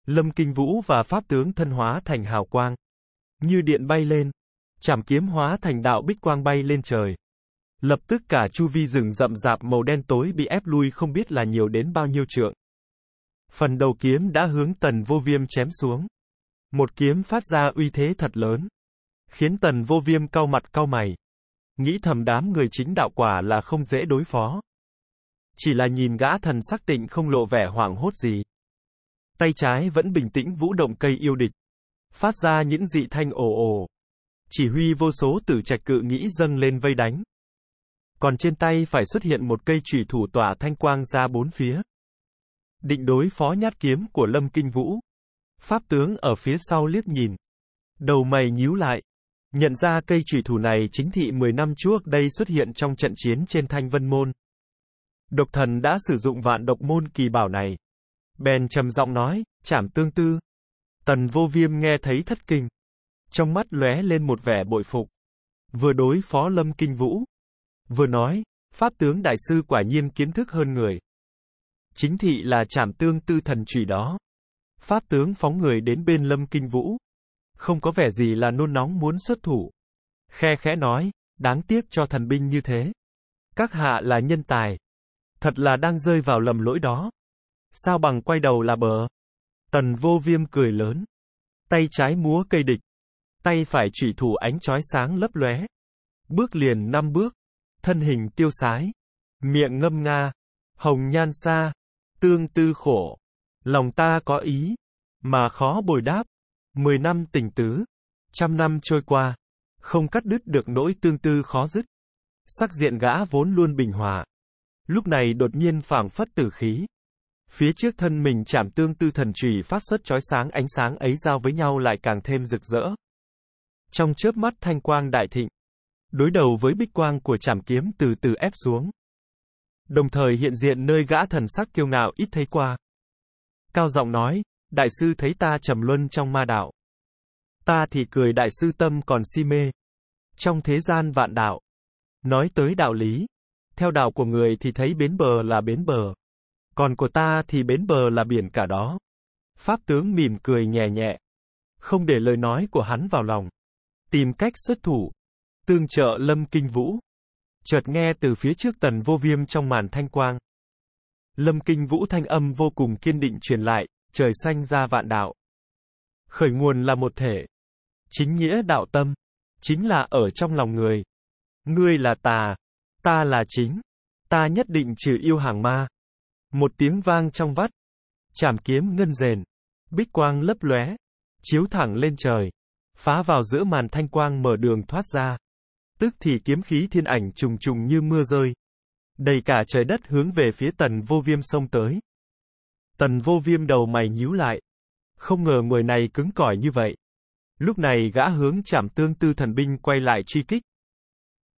[SPEAKER 1] Lâm Kinh Vũ và Pháp tướng thân hóa thành hào quang. Như điện bay lên, chạm kiếm hóa thành đạo bích quang bay lên trời. Lập tức cả chu vi rừng rậm rạp màu đen tối bị ép lui không biết là nhiều đến bao nhiêu trượng. Phần đầu kiếm đã hướng tần vô viêm chém xuống. Một kiếm phát ra uy thế thật lớn. Khiến tần vô viêm cau mặt cau mày. Nghĩ thầm đám người chính đạo quả là không dễ đối phó. Chỉ là nhìn gã thần sắc tịnh không lộ vẻ hoảng hốt gì. Tay trái vẫn bình tĩnh vũ động cây yêu địch. Phát ra những dị thanh ồ ồ chỉ huy vô số tử trạch cự nghĩ dâng lên vây đánh. Còn trên tay phải xuất hiện một cây chủy thủ tỏa thanh quang ra bốn phía. Định đối phó nhát kiếm của Lâm Kinh Vũ. Pháp tướng ở phía sau liếc nhìn. Đầu mày nhíu lại. Nhận ra cây chủy thủ này chính thị 10 năm trước đây xuất hiện trong trận chiến trên Thanh Vân Môn. Độc thần đã sử dụng vạn độc môn kỳ bảo này. Bèn trầm giọng nói, chảm tương tư. Tần vô viêm nghe thấy thất kinh. Trong mắt lóe lên một vẻ bội phục. Vừa đối phó Lâm Kinh Vũ, vừa nói, Pháp tướng đại sư quả nhiên kiến thức hơn người. Chính thị là trảm tương tư thần trùy đó. Pháp tướng phóng người đến bên Lâm Kinh Vũ. Không có vẻ gì là nôn nóng muốn xuất thủ. Khe khẽ nói, đáng tiếc cho thần binh như thế. Các hạ là nhân tài. Thật là đang rơi vào lầm lỗi đó. Sao bằng quay đầu là bờ. Tần vô viêm cười lớn. Tay trái múa cây địch tay phải chỉ thủ ánh chói sáng lấp lóe. Bước liền năm bước, thân hình tiêu sái, miệng ngâm nga, hồng nhan xa, tương tư khổ, lòng ta có ý, mà khó bồi đáp, mười năm tình tứ, trăm năm trôi qua, không cắt đứt được nỗi tương tư khó dứt. Sắc diện gã vốn luôn bình hòa, lúc này đột nhiên phảng phất tử khí. Phía trước thân mình chạm tương tư thần trùy phát xuất chói sáng ánh sáng ấy giao với nhau lại càng thêm rực rỡ. Trong chớp mắt thanh quang đại thịnh. Đối đầu với bích quang của chảm kiếm từ từ ép xuống. Đồng thời hiện diện nơi gã thần sắc kiêu ngạo ít thấy qua. Cao giọng nói, đại sư thấy ta trầm luân trong ma đạo. Ta thì cười đại sư tâm còn si mê. Trong thế gian vạn đạo. Nói tới đạo lý. Theo đạo của người thì thấy bến bờ là bến bờ. Còn của ta thì bến bờ là biển cả đó. Pháp tướng mỉm cười nhẹ nhẹ. Không để lời nói của hắn vào lòng tìm cách xuất thủ, tương trợ Lâm Kinh Vũ. Chợt nghe từ phía trước Tần Vô Viêm trong màn thanh quang. Lâm Kinh Vũ thanh âm vô cùng kiên định truyền lại, trời xanh ra vạn đạo. Khởi nguồn là một thể. Chính nghĩa đạo tâm, chính là ở trong lòng người. Ngươi là tà, ta là chính, ta nhất định trừ yêu hàng ma. Một tiếng vang trong vắt, chảm kiếm ngân rền, bích quang lấp lóe, chiếu thẳng lên trời phá vào giữa màn thanh quang mở đường thoát ra. Tức thì kiếm khí thiên ảnh trùng trùng như mưa rơi. Đầy cả trời đất hướng về phía tần vô viêm xông tới. Tần vô viêm đầu mày nhíu lại. Không ngờ người này cứng cỏi như vậy. Lúc này gã hướng chạm tương tư thần binh quay lại truy kích.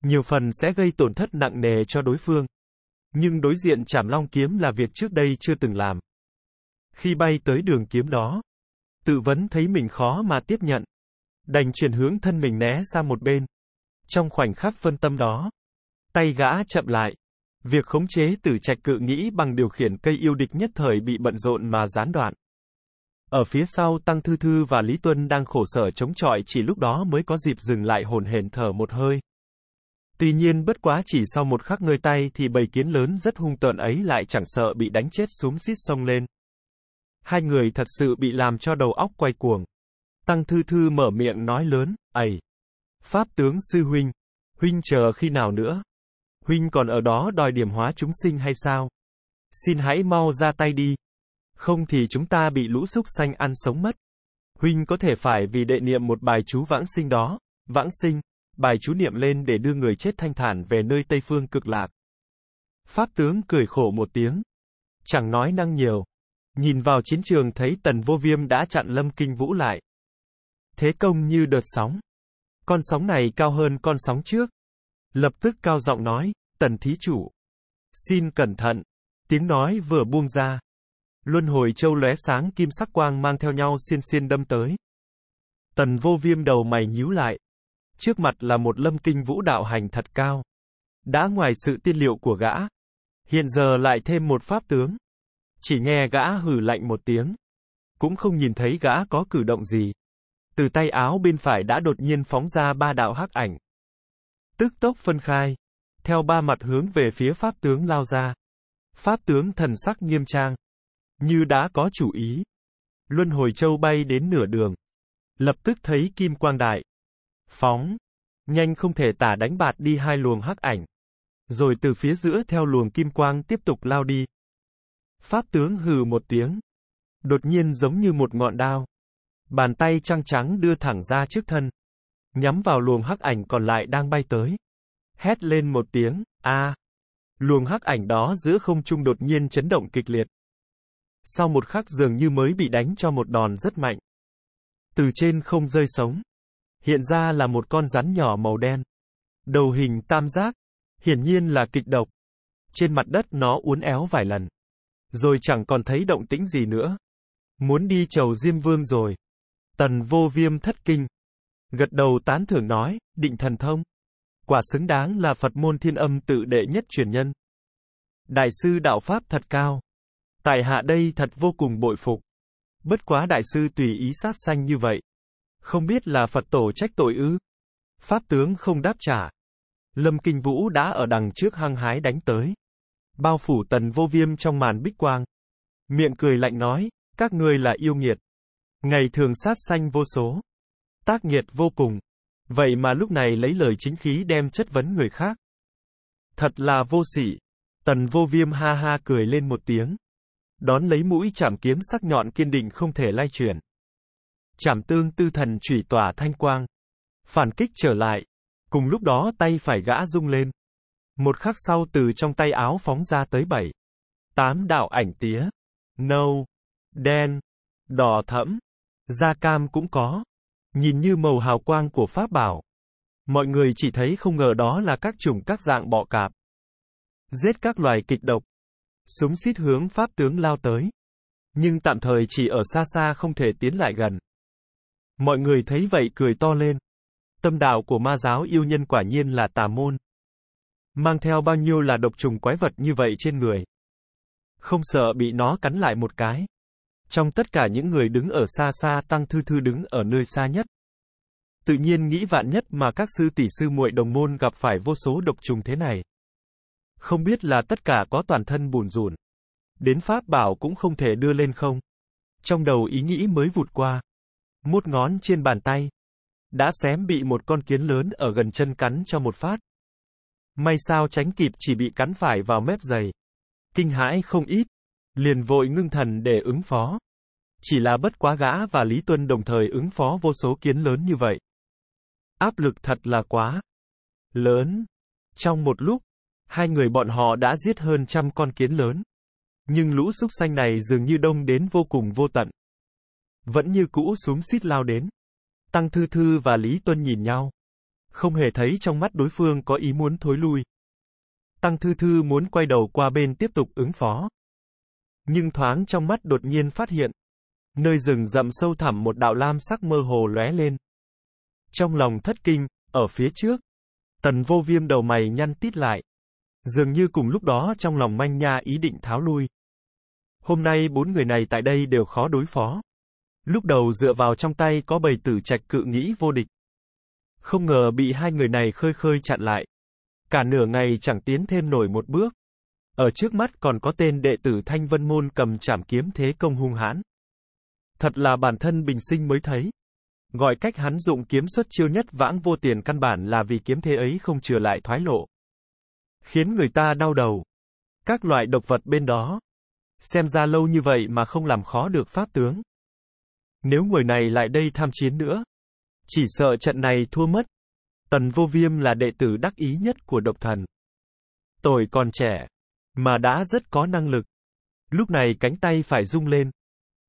[SPEAKER 1] Nhiều phần sẽ gây tổn thất nặng nề cho đối phương. Nhưng đối diện chạm long kiếm là việc trước đây chưa từng làm. Khi bay tới đường kiếm đó, tự vấn thấy mình khó mà tiếp nhận. Đành chuyển hướng thân mình né ra một bên. Trong khoảnh khắc phân tâm đó, tay gã chậm lại. Việc khống chế tử trạch cự nghĩ bằng điều khiển cây yêu địch nhất thời bị bận rộn mà gián đoạn. Ở phía sau Tăng Thư Thư và Lý Tuân đang khổ sở chống chọi chỉ lúc đó mới có dịp dừng lại hồn hển thở một hơi. Tuy nhiên bất quá chỉ sau một khắc ngơi tay thì bầy kiến lớn rất hung tợn ấy lại chẳng sợ bị đánh chết xuống xít sông lên. Hai người thật sự bị làm cho đầu óc quay cuồng. Tăng Thư Thư mở miệng nói lớn, ầy. Pháp tướng sư huynh, huynh chờ khi nào nữa? Huynh còn ở đó đòi điểm hóa chúng sinh hay sao? Xin hãy mau ra tay đi. Không thì chúng ta bị lũ súc xanh ăn sống mất. Huynh có thể phải vì đệ niệm một bài chú vãng sinh đó. Vãng sinh, bài chú niệm lên để đưa người chết thanh thản về nơi Tây Phương cực lạc. Pháp tướng cười khổ một tiếng. Chẳng nói năng nhiều. Nhìn vào chiến trường thấy tần vô viêm đã chặn lâm kinh vũ lại. Thế công như đợt sóng. Con sóng này cao hơn con sóng trước. Lập tức cao giọng nói, tần thí chủ. Xin cẩn thận. Tiếng nói vừa buông ra. Luân hồi châu lóe sáng kim sắc quang mang theo nhau xiên xiên đâm tới. Tần vô viêm đầu mày nhíu lại. Trước mặt là một lâm kinh vũ đạo hành thật cao. Đã ngoài sự tiên liệu của gã. Hiện giờ lại thêm một pháp tướng. Chỉ nghe gã hử lạnh một tiếng. Cũng không nhìn thấy gã có cử động gì từ tay áo bên phải đã đột nhiên phóng ra ba đạo hắc ảnh. Tức tốc phân khai, theo ba mặt hướng về phía pháp tướng lao ra. Pháp tướng thần sắc nghiêm trang, như đã có chủ ý. Luân hồi châu bay đến nửa đường, lập tức thấy kim quang đại. Phóng, nhanh không thể tả đánh bạt đi hai luồng hắc ảnh. Rồi từ phía giữa theo luồng kim quang tiếp tục lao đi. Pháp tướng hừ một tiếng, đột nhiên giống như một ngọn đao, Bàn tay trăng trắng đưa thẳng ra trước thân. Nhắm vào luồng hắc ảnh còn lại đang bay tới. Hét lên một tiếng, a. Luồng hắc ảnh đó giữa không trung đột nhiên chấn động kịch liệt. Sau một khắc dường như mới bị đánh cho một đòn rất mạnh. Từ trên không rơi sống. Hiện ra là một con rắn nhỏ màu đen. Đầu hình tam giác. Hiển nhiên là kịch độc. Trên mặt đất nó uốn éo vài lần. Rồi chẳng còn thấy động tĩnh gì nữa. Muốn đi chầu Diêm Vương rồi. Tần vô viêm thất kinh. Gật đầu tán thưởng nói, định thần thông. Quả xứng đáng là Phật môn thiên âm tự đệ nhất truyền nhân. Đại sư đạo Pháp thật cao. tài hạ đây thật vô cùng bội phục. Bất quá đại sư tùy ý sát sanh như vậy. Không biết là Phật tổ trách tội ư. Pháp tướng không đáp trả. Lâm Kinh Vũ đã ở đằng trước hăng hái đánh tới. Bao phủ tần vô viêm trong màn bích quang. Miệng cười lạnh nói, các ngươi là yêu nghiệt. Ngày thường sát sanh vô số. Tác nghiệt vô cùng. Vậy mà lúc này lấy lời chính khí đem chất vấn người khác. Thật là vô sỉ. Tần vô viêm ha ha cười lên một tiếng. Đón lấy mũi chạm kiếm sắc nhọn kiên định không thể lai chuyển. chạm tương tư thần trùy tỏa thanh quang. Phản kích trở lại. Cùng lúc đó tay phải gã rung lên. Một khắc sau từ trong tay áo phóng ra tới bảy. Tám đạo ảnh tía. Nâu. Đen. Đỏ thẫm. Da cam cũng có. Nhìn như màu hào quang của pháp bảo. Mọi người chỉ thấy không ngờ đó là các chủng các dạng bọ cạp. Giết các loài kịch độc. Súng xít hướng pháp tướng lao tới. Nhưng tạm thời chỉ ở xa xa không thể tiến lại gần. Mọi người thấy vậy cười to lên. Tâm đạo của ma giáo yêu nhân quả nhiên là tà môn. Mang theo bao nhiêu là độc trùng quái vật như vậy trên người. Không sợ bị nó cắn lại một cái. Trong tất cả những người đứng ở xa xa Tăng Thư Thư đứng ở nơi xa nhất. Tự nhiên nghĩ vạn nhất mà các sư tỷ sư muội đồng môn gặp phải vô số độc trùng thế này. Không biết là tất cả có toàn thân bùn rùn. Đến Pháp bảo cũng không thể đưa lên không. Trong đầu ý nghĩ mới vụt qua. Một ngón trên bàn tay. Đã xém bị một con kiến lớn ở gần chân cắn cho một phát. May sao tránh kịp chỉ bị cắn phải vào mép giày. Kinh hãi không ít, liền vội ngưng thần để ứng phó. Chỉ là bất quá gã và Lý Tuân đồng thời ứng phó vô số kiến lớn như vậy. Áp lực thật là quá lớn. Trong một lúc, hai người bọn họ đã giết hơn trăm con kiến lớn. Nhưng lũ súc xanh này dường như đông đến vô cùng vô tận. Vẫn như cũ súng xít lao đến. Tăng Thư Thư và Lý Tuân nhìn nhau. Không hề thấy trong mắt đối phương có ý muốn thối lui. Tăng Thư Thư muốn quay đầu qua bên tiếp tục ứng phó nhưng thoáng trong mắt đột nhiên phát hiện. Nơi rừng rậm sâu thẳm một đạo lam sắc mơ hồ lóe lên. Trong lòng thất kinh, ở phía trước, tần vô viêm đầu mày nhăn tít lại. Dường như cùng lúc đó trong lòng manh nha ý định tháo lui. Hôm nay bốn người này tại đây đều khó đối phó. Lúc đầu dựa vào trong tay có bầy tử trạch cự nghĩ vô địch. Không ngờ bị hai người này khơi khơi chặn lại. Cả nửa ngày chẳng tiến thêm nổi một bước. Ở trước mắt còn có tên đệ tử Thanh Vân Môn cầm trảm kiếm thế công hung hãn. Thật là bản thân bình sinh mới thấy. Gọi cách hắn dụng kiếm xuất chiêu nhất vãng vô tiền căn bản là vì kiếm thế ấy không trừ lại thoái lộ. Khiến người ta đau đầu. Các loại độc vật bên đó. Xem ra lâu như vậy mà không làm khó được pháp tướng. Nếu người này lại đây tham chiến nữa. Chỉ sợ trận này thua mất. Tần vô viêm là đệ tử đắc ý nhất của độc thần. Tôi còn trẻ, mà đã rất có năng lực. Lúc này cánh tay phải rung lên,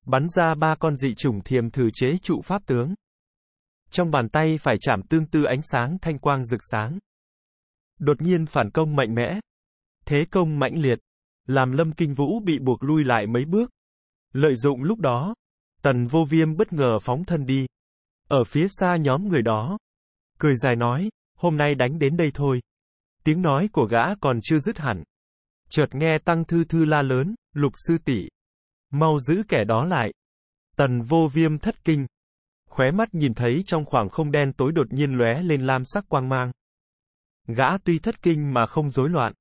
[SPEAKER 1] bắn ra ba con dị chủng thiềm thử chế trụ pháp tướng. Trong bàn tay phải chạm tương tư ánh sáng thanh quang rực sáng. Đột nhiên phản công mạnh mẽ, thế công mãnh liệt, làm Lâm Kinh Vũ bị buộc lui lại mấy bước. Lợi dụng lúc đó, Tần Vô Viêm bất ngờ phóng thân đi. Ở phía xa nhóm người đó, cười dài nói, hôm nay đánh đến đây thôi. Tiếng nói của gã còn chưa dứt hẳn, Chợt nghe tăng thư thư la lớn, lục sư tỷ Mau giữ kẻ đó lại. Tần vô viêm thất kinh. Khóe mắt nhìn thấy trong khoảng không đen tối đột nhiên lóe lên lam sắc quang mang. Gã tuy thất kinh mà không rối loạn.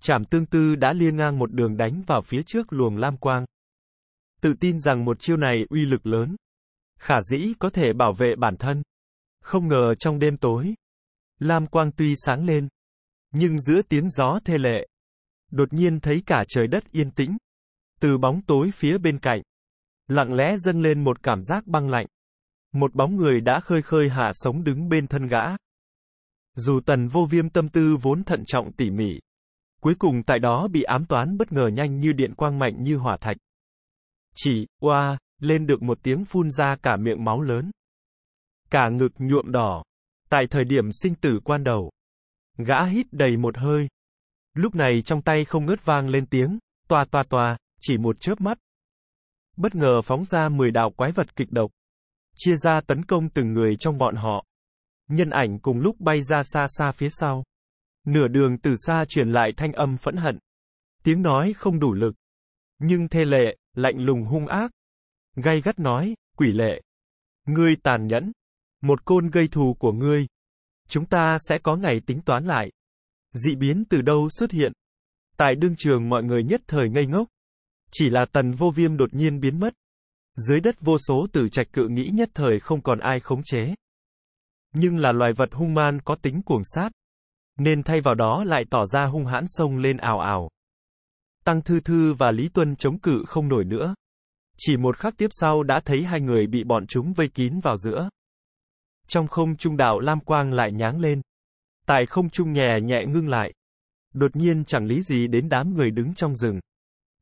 [SPEAKER 1] Chảm tương tư đã liên ngang một đường đánh vào phía trước luồng lam quang. Tự tin rằng một chiêu này uy lực lớn. Khả dĩ có thể bảo vệ bản thân. Không ngờ trong đêm tối, lam quang tuy sáng lên, nhưng giữa tiếng gió thê lệ, đột nhiên thấy cả trời đất yên tĩnh. Từ bóng tối phía bên cạnh, lặng lẽ dâng lên một cảm giác băng lạnh. Một bóng người đã khơi khơi hạ sống đứng bên thân gã. Dù tần vô viêm tâm tư vốn thận trọng tỉ mỉ, cuối cùng tại đó bị ám toán bất ngờ nhanh như điện quang mạnh như hỏa thạch. Chỉ, oa, lên được một tiếng phun ra cả miệng máu lớn. Cả ngực nhuộm đỏ. Tại thời điểm sinh tử quan đầu, gã hít đầy một hơi, Lúc này trong tay không ngớt vang lên tiếng, tòa tòa tòa, chỉ một chớp mắt. Bất ngờ phóng ra 10 đạo quái vật kịch độc. Chia ra tấn công từng người trong bọn họ. Nhân ảnh cùng lúc bay ra xa xa phía sau. Nửa đường từ xa truyền lại thanh âm phẫn hận. Tiếng nói không đủ lực. Nhưng thê lệ, lạnh lùng hung ác. Gay gắt nói, quỷ lệ. Ngươi tàn nhẫn. Một côn gây thù của ngươi. Chúng ta sẽ có ngày tính toán lại dị biến từ đâu xuất hiện. Tại đương trường mọi người nhất thời ngây ngốc. Chỉ là tần vô viêm đột nhiên biến mất. Dưới đất vô số tử trạch cự nghĩ nhất thời không còn ai khống chế. Nhưng là loài vật hung man có tính cuồng sát. Nên thay vào đó lại tỏ ra hung hãn sông lên ảo ảo. Tăng Thư Thư và Lý Tuân chống cự không nổi nữa. Chỉ một khắc tiếp sau đã thấy hai người bị bọn chúng vây kín vào giữa. Trong không trung đạo Lam Quang lại nháng lên. Tại không trung nhẹ nhẹ ngưng lại. Đột nhiên chẳng lý gì đến đám người đứng trong rừng.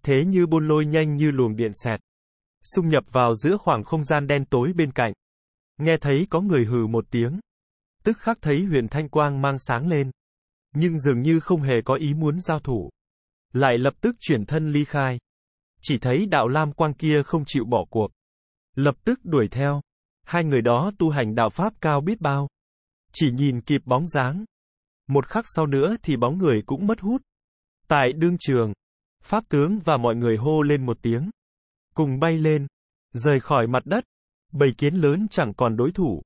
[SPEAKER 1] Thế như bôn lôi nhanh như luồng điện xẹt. Xung nhập vào giữa khoảng không gian đen tối bên cạnh. Nghe thấy có người hừ một tiếng. Tức khắc thấy huyền thanh quang mang sáng lên. Nhưng dường như không hề có ý muốn giao thủ. Lại lập tức chuyển thân ly khai. Chỉ thấy đạo lam quang kia không chịu bỏ cuộc. Lập tức đuổi theo. Hai người đó tu hành đạo Pháp cao biết bao. Chỉ nhìn kịp bóng dáng. Một khắc sau nữa thì bóng người cũng mất hút. Tại đương trường, Pháp tướng và mọi người hô lên một tiếng. Cùng bay lên, rời khỏi mặt đất. Bầy kiến lớn chẳng còn đối thủ.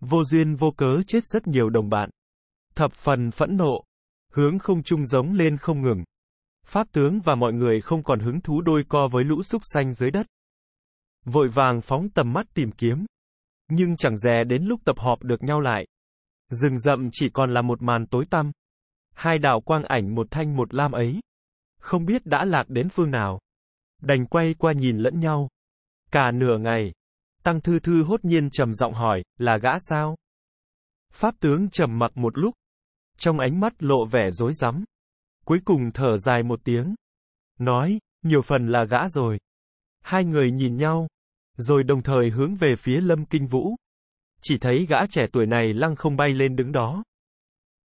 [SPEAKER 1] Vô duyên vô cớ chết rất nhiều đồng bạn. Thập phần phẫn nộ. Hướng không trung giống lên không ngừng. Pháp tướng và mọi người không còn hứng thú đôi co với lũ súc xanh dưới đất. Vội vàng phóng tầm mắt tìm kiếm. Nhưng chẳng dè đến lúc tập họp được nhau lại. Rừng rậm chỉ còn là một màn tối tăm. Hai đạo quang ảnh một thanh một lam ấy. Không biết đã lạc đến phương nào. Đành quay qua nhìn lẫn nhau. Cả nửa ngày. Tăng Thư Thư hốt nhiên trầm giọng hỏi, là gã sao? Pháp tướng trầm mặc một lúc. Trong ánh mắt lộ vẻ rối rắm. Cuối cùng thở dài một tiếng. Nói, nhiều phần là gã rồi. Hai người nhìn nhau. Rồi đồng thời hướng về phía Lâm Kinh Vũ chỉ thấy gã trẻ tuổi này lăng không bay lên đứng đó.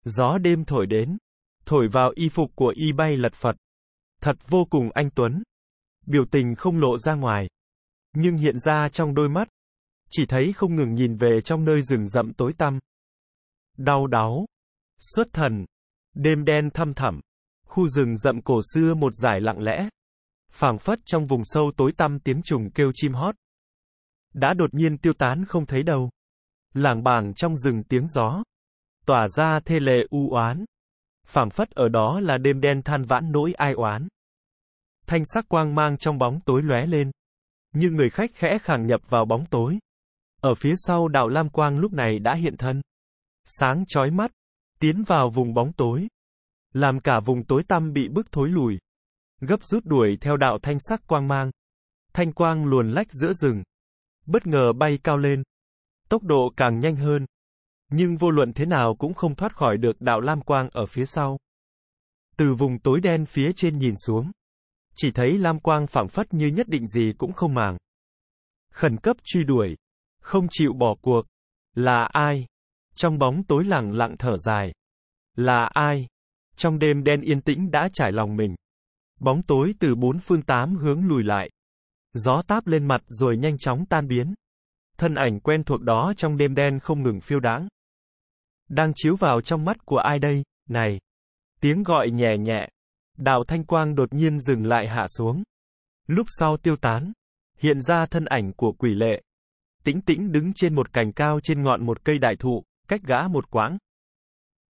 [SPEAKER 1] Gió đêm thổi đến, thổi vào y phục của y bay lật phật. Thật vô cùng anh Tuấn. Biểu tình không lộ ra ngoài. Nhưng hiện ra trong đôi mắt. Chỉ thấy không ngừng nhìn về trong nơi rừng rậm tối tăm. Đau đáu. Xuất thần. Đêm đen thăm thẳm. Khu rừng rậm cổ xưa một dải lặng lẽ. phảng phất trong vùng sâu tối tăm tiếng trùng kêu chim hót. Đã đột nhiên tiêu tán không thấy đâu làng bàng trong rừng tiếng gió, tỏa ra thê lệ u oán, phảng phất ở đó là đêm đen than vãn nỗi ai oán. Thanh sắc quang mang trong bóng tối lóe lên, như người khách khẽ khàng nhập vào bóng tối. Ở phía sau đạo lam quang lúc này đã hiện thân, sáng chói mắt, tiến vào vùng bóng tối, làm cả vùng tối tăm bị bức thối lùi, gấp rút đuổi theo đạo thanh sắc quang mang. Thanh quang luồn lách giữa rừng, bất ngờ bay cao lên, tốc độ càng nhanh hơn. Nhưng vô luận thế nào cũng không thoát khỏi được đạo lam quang ở phía sau. Từ vùng tối đen phía trên nhìn xuống, chỉ thấy lam quang phảng phất như nhất định gì cũng không màng. Khẩn cấp truy đuổi, không chịu bỏ cuộc, là ai? Trong bóng tối lặng lặng thở dài, là ai? Trong đêm đen yên tĩnh đã trải lòng mình. Bóng tối từ bốn phương tám hướng lùi lại. Gió táp lên mặt rồi nhanh chóng tan biến thân ảnh quen thuộc đó trong đêm đen không ngừng phiêu đáng. Đang chiếu vào trong mắt của ai đây, này. Tiếng gọi nhẹ nhẹ. đào thanh quang đột nhiên dừng lại hạ xuống. Lúc sau tiêu tán. Hiện ra thân ảnh của quỷ lệ. Tĩnh tĩnh đứng trên một cành cao trên ngọn một cây đại thụ, cách gã một quãng.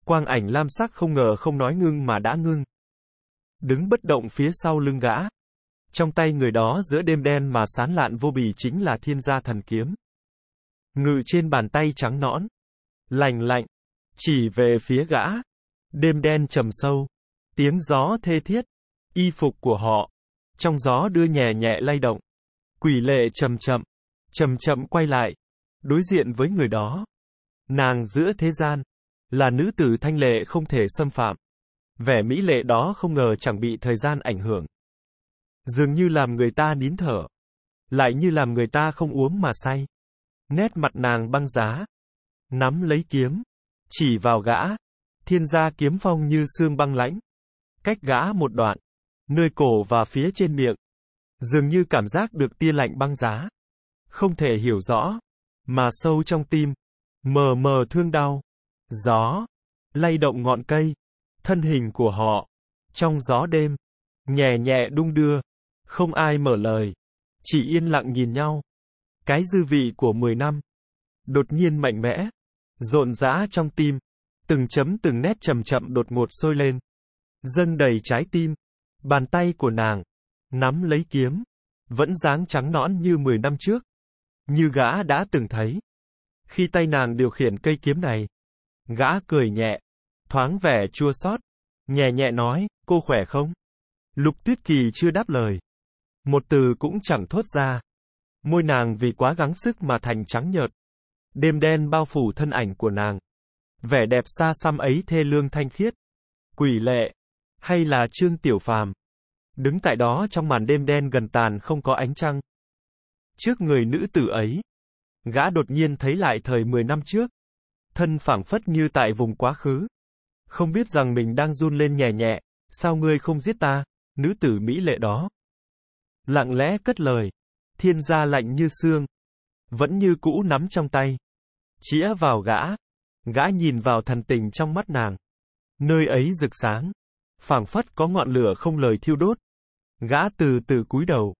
[SPEAKER 1] Quang ảnh lam sắc không ngờ không nói ngưng mà đã ngưng. Đứng bất động phía sau lưng gã. Trong tay người đó giữa đêm đen mà sán lạn vô bì chính là thiên gia thần kiếm. Ngự trên bàn tay trắng nõn. Lành lạnh. Chỉ về phía gã. Đêm đen trầm sâu. Tiếng gió thê thiết. Y phục của họ. Trong gió đưa nhẹ nhẹ lay động. Quỷ lệ chậm chậm. Chậm chậm quay lại. Đối diện với người đó. Nàng giữa thế gian. Là nữ tử thanh lệ không thể xâm phạm. Vẻ mỹ lệ đó không ngờ chẳng bị thời gian ảnh hưởng. Dường như làm người ta nín thở. Lại như làm người ta không uống mà say. Nét mặt nàng băng giá. Nắm lấy kiếm. Chỉ vào gã. Thiên gia kiếm phong như xương băng lãnh. Cách gã một đoạn. Nơi cổ và phía trên miệng. Dường như cảm giác được tia lạnh băng giá. Không thể hiểu rõ. Mà sâu trong tim. Mờ mờ thương đau. Gió. Lay động ngọn cây. Thân hình của họ. Trong gió đêm. Nhẹ nhẹ đung đưa. Không ai mở lời. Chỉ yên lặng nhìn nhau. Cái dư vị của 10 năm. Đột nhiên mạnh mẽ. Rộn rã trong tim. Từng chấm từng nét chậm chậm đột ngột sôi lên. Dâng đầy trái tim. Bàn tay của nàng. Nắm lấy kiếm. Vẫn dáng trắng nõn như 10 năm trước. Như gã đã từng thấy. Khi tay nàng điều khiển cây kiếm này. Gã cười nhẹ. Thoáng vẻ chua xót. Nhẹ nhẹ nói, cô khỏe không? Lục tuyết kỳ chưa đáp lời. Một từ cũng chẳng thốt ra. Môi nàng vì quá gắng sức mà thành trắng nhợt. Đêm đen bao phủ thân ảnh của nàng. Vẻ đẹp xa xăm ấy thê lương thanh khiết. Quỷ lệ. Hay là Trương Tiểu Phàm. Đứng tại đó trong màn đêm đen gần tàn không có ánh trăng. Trước người nữ tử ấy. Gã đột nhiên thấy lại thời 10 năm trước. Thân phảng phất như tại vùng quá khứ. Không biết rằng mình đang run lên nhẹ nhẹ. Sao ngươi không giết ta? Nữ tử Mỹ lệ đó. Lặng lẽ cất lời thiên gia lạnh như xương. Vẫn như cũ nắm trong tay. Chĩa vào gã. Gã nhìn vào thần tình trong mắt nàng. Nơi ấy rực sáng. phảng phất có ngọn lửa không lời thiêu đốt. Gã từ từ cúi đầu.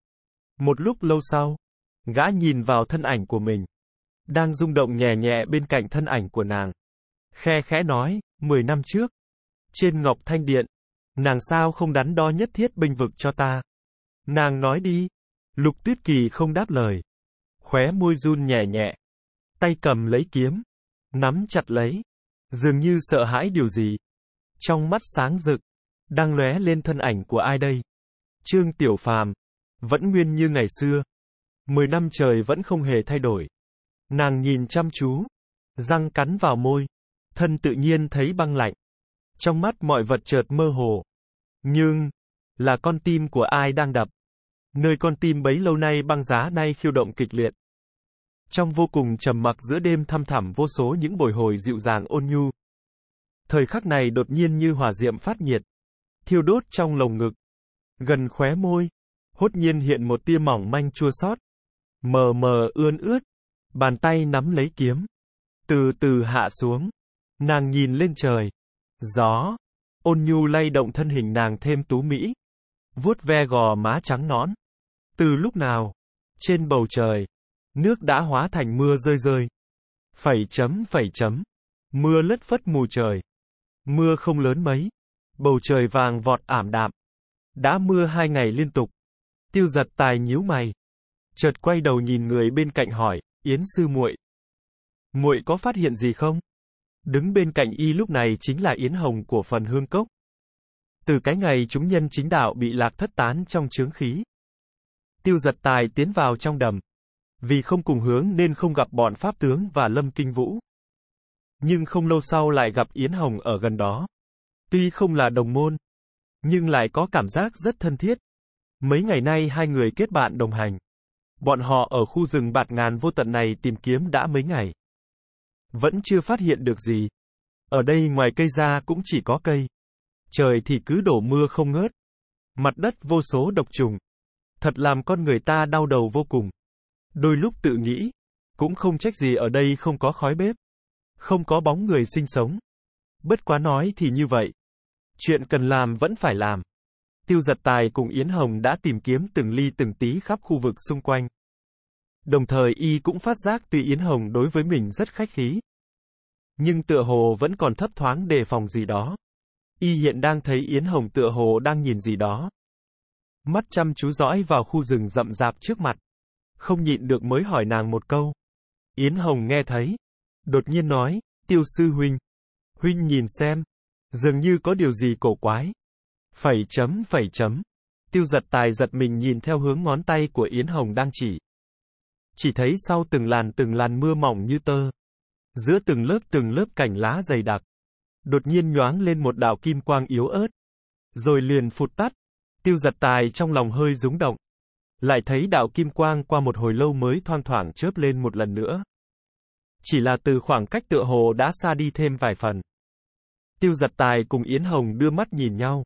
[SPEAKER 1] Một lúc lâu sau, gã nhìn vào thân ảnh của mình. Đang rung động nhẹ nhẹ bên cạnh thân ảnh của nàng. Khe khẽ nói, 10 năm trước. Trên ngọc thanh điện, nàng sao không đắn đo nhất thiết binh vực cho ta. Nàng nói đi, Lục Tuyết Kỳ không đáp lời. Khóe môi run nhẹ nhẹ. Tay cầm lấy kiếm. Nắm chặt lấy. Dường như sợ hãi điều gì. Trong mắt sáng rực. Đang lóe lên thân ảnh của ai đây? Trương Tiểu Phàm. Vẫn nguyên như ngày xưa. Mười năm trời vẫn không hề thay đổi. Nàng nhìn chăm chú. Răng cắn vào môi. Thân tự nhiên thấy băng lạnh. Trong mắt mọi vật chợt mơ hồ. Nhưng, là con tim của ai đang đập? Nơi con tim bấy lâu nay băng giá nay khiêu động kịch liệt. Trong vô cùng trầm mặc giữa đêm thăm thẳm vô số những bồi hồi dịu dàng ôn nhu. Thời khắc này đột nhiên như hỏa diệm phát nhiệt, thiêu đốt trong lồng ngực, gần khóe môi, hốt nhiên hiện một tia mỏng manh chua xót, mờ mờ ươn ướt, bàn tay nắm lấy kiếm, từ từ hạ xuống. Nàng nhìn lên trời, gió, ôn nhu lay động thân hình nàng thêm tú mỹ, vuốt ve gò má trắng nõn. Từ lúc nào, trên bầu trời, nước đã hóa thành mưa rơi rơi. Phẩy chấm phẩy chấm. Mưa lất phất mù trời. Mưa không lớn mấy. Bầu trời vàng vọt ảm đạm. Đã mưa hai ngày liên tục. Tiêu giật tài nhíu mày. Chợt quay đầu nhìn người bên cạnh hỏi, Yến sư muội. Muội có phát hiện gì không? Đứng bên cạnh y lúc này chính là Yến Hồng của phần hương cốc. Từ cái ngày chúng nhân chính đạo bị lạc thất tán trong chướng khí. Tiêu giật tài tiến vào trong đầm. Vì không cùng hướng nên không gặp bọn Pháp tướng và Lâm Kinh Vũ. Nhưng không lâu sau lại gặp Yến Hồng ở gần đó. Tuy không là đồng môn, nhưng lại có cảm giác rất thân thiết. Mấy ngày nay hai người kết bạn đồng hành. Bọn họ ở khu rừng bạt ngàn vô tận này tìm kiếm đã mấy ngày. Vẫn chưa phát hiện được gì. Ở đây ngoài cây ra cũng chỉ có cây trời thì cứ đổ mưa không ngớt. Mặt đất vô số độc trùng. Thật làm con người ta đau đầu vô cùng. Đôi lúc tự nghĩ, cũng không trách gì ở đây không có khói bếp. Không có bóng người sinh sống. Bất quá nói thì như vậy. Chuyện cần làm vẫn phải làm. Tiêu giật tài cùng Yến Hồng đã tìm kiếm từng ly từng tí khắp khu vực xung quanh. Đồng thời y cũng phát giác tuy Yến Hồng đối với mình rất khách khí. Nhưng tựa hồ vẫn còn thấp thoáng đề phòng gì đó. Y hiện đang thấy Yến Hồng tựa hồ đang nhìn gì đó. Mắt chăm chú dõi vào khu rừng rậm rạp trước mặt. Không nhịn được mới hỏi nàng một câu. Yến Hồng nghe thấy. Đột nhiên nói, tiêu sư huynh. Huynh nhìn xem. Dường như có điều gì cổ quái. Phẩy chấm phẩy chấm. Tiêu giật tài giật mình nhìn theo hướng ngón tay của Yến Hồng đang chỉ. Chỉ thấy sau từng làn từng làn mưa mỏng như tơ. Giữa từng lớp từng lớp cảnh lá dày đặc đột nhiên nhoáng lên một đạo kim quang yếu ớt. Rồi liền phụt tắt. Tiêu giật tài trong lòng hơi rúng động. Lại thấy đạo kim quang qua một hồi lâu mới thoang thoảng chớp lên một lần nữa. Chỉ là từ khoảng cách tựa hồ đã xa đi thêm vài phần. Tiêu giật tài cùng Yến Hồng đưa mắt nhìn nhau.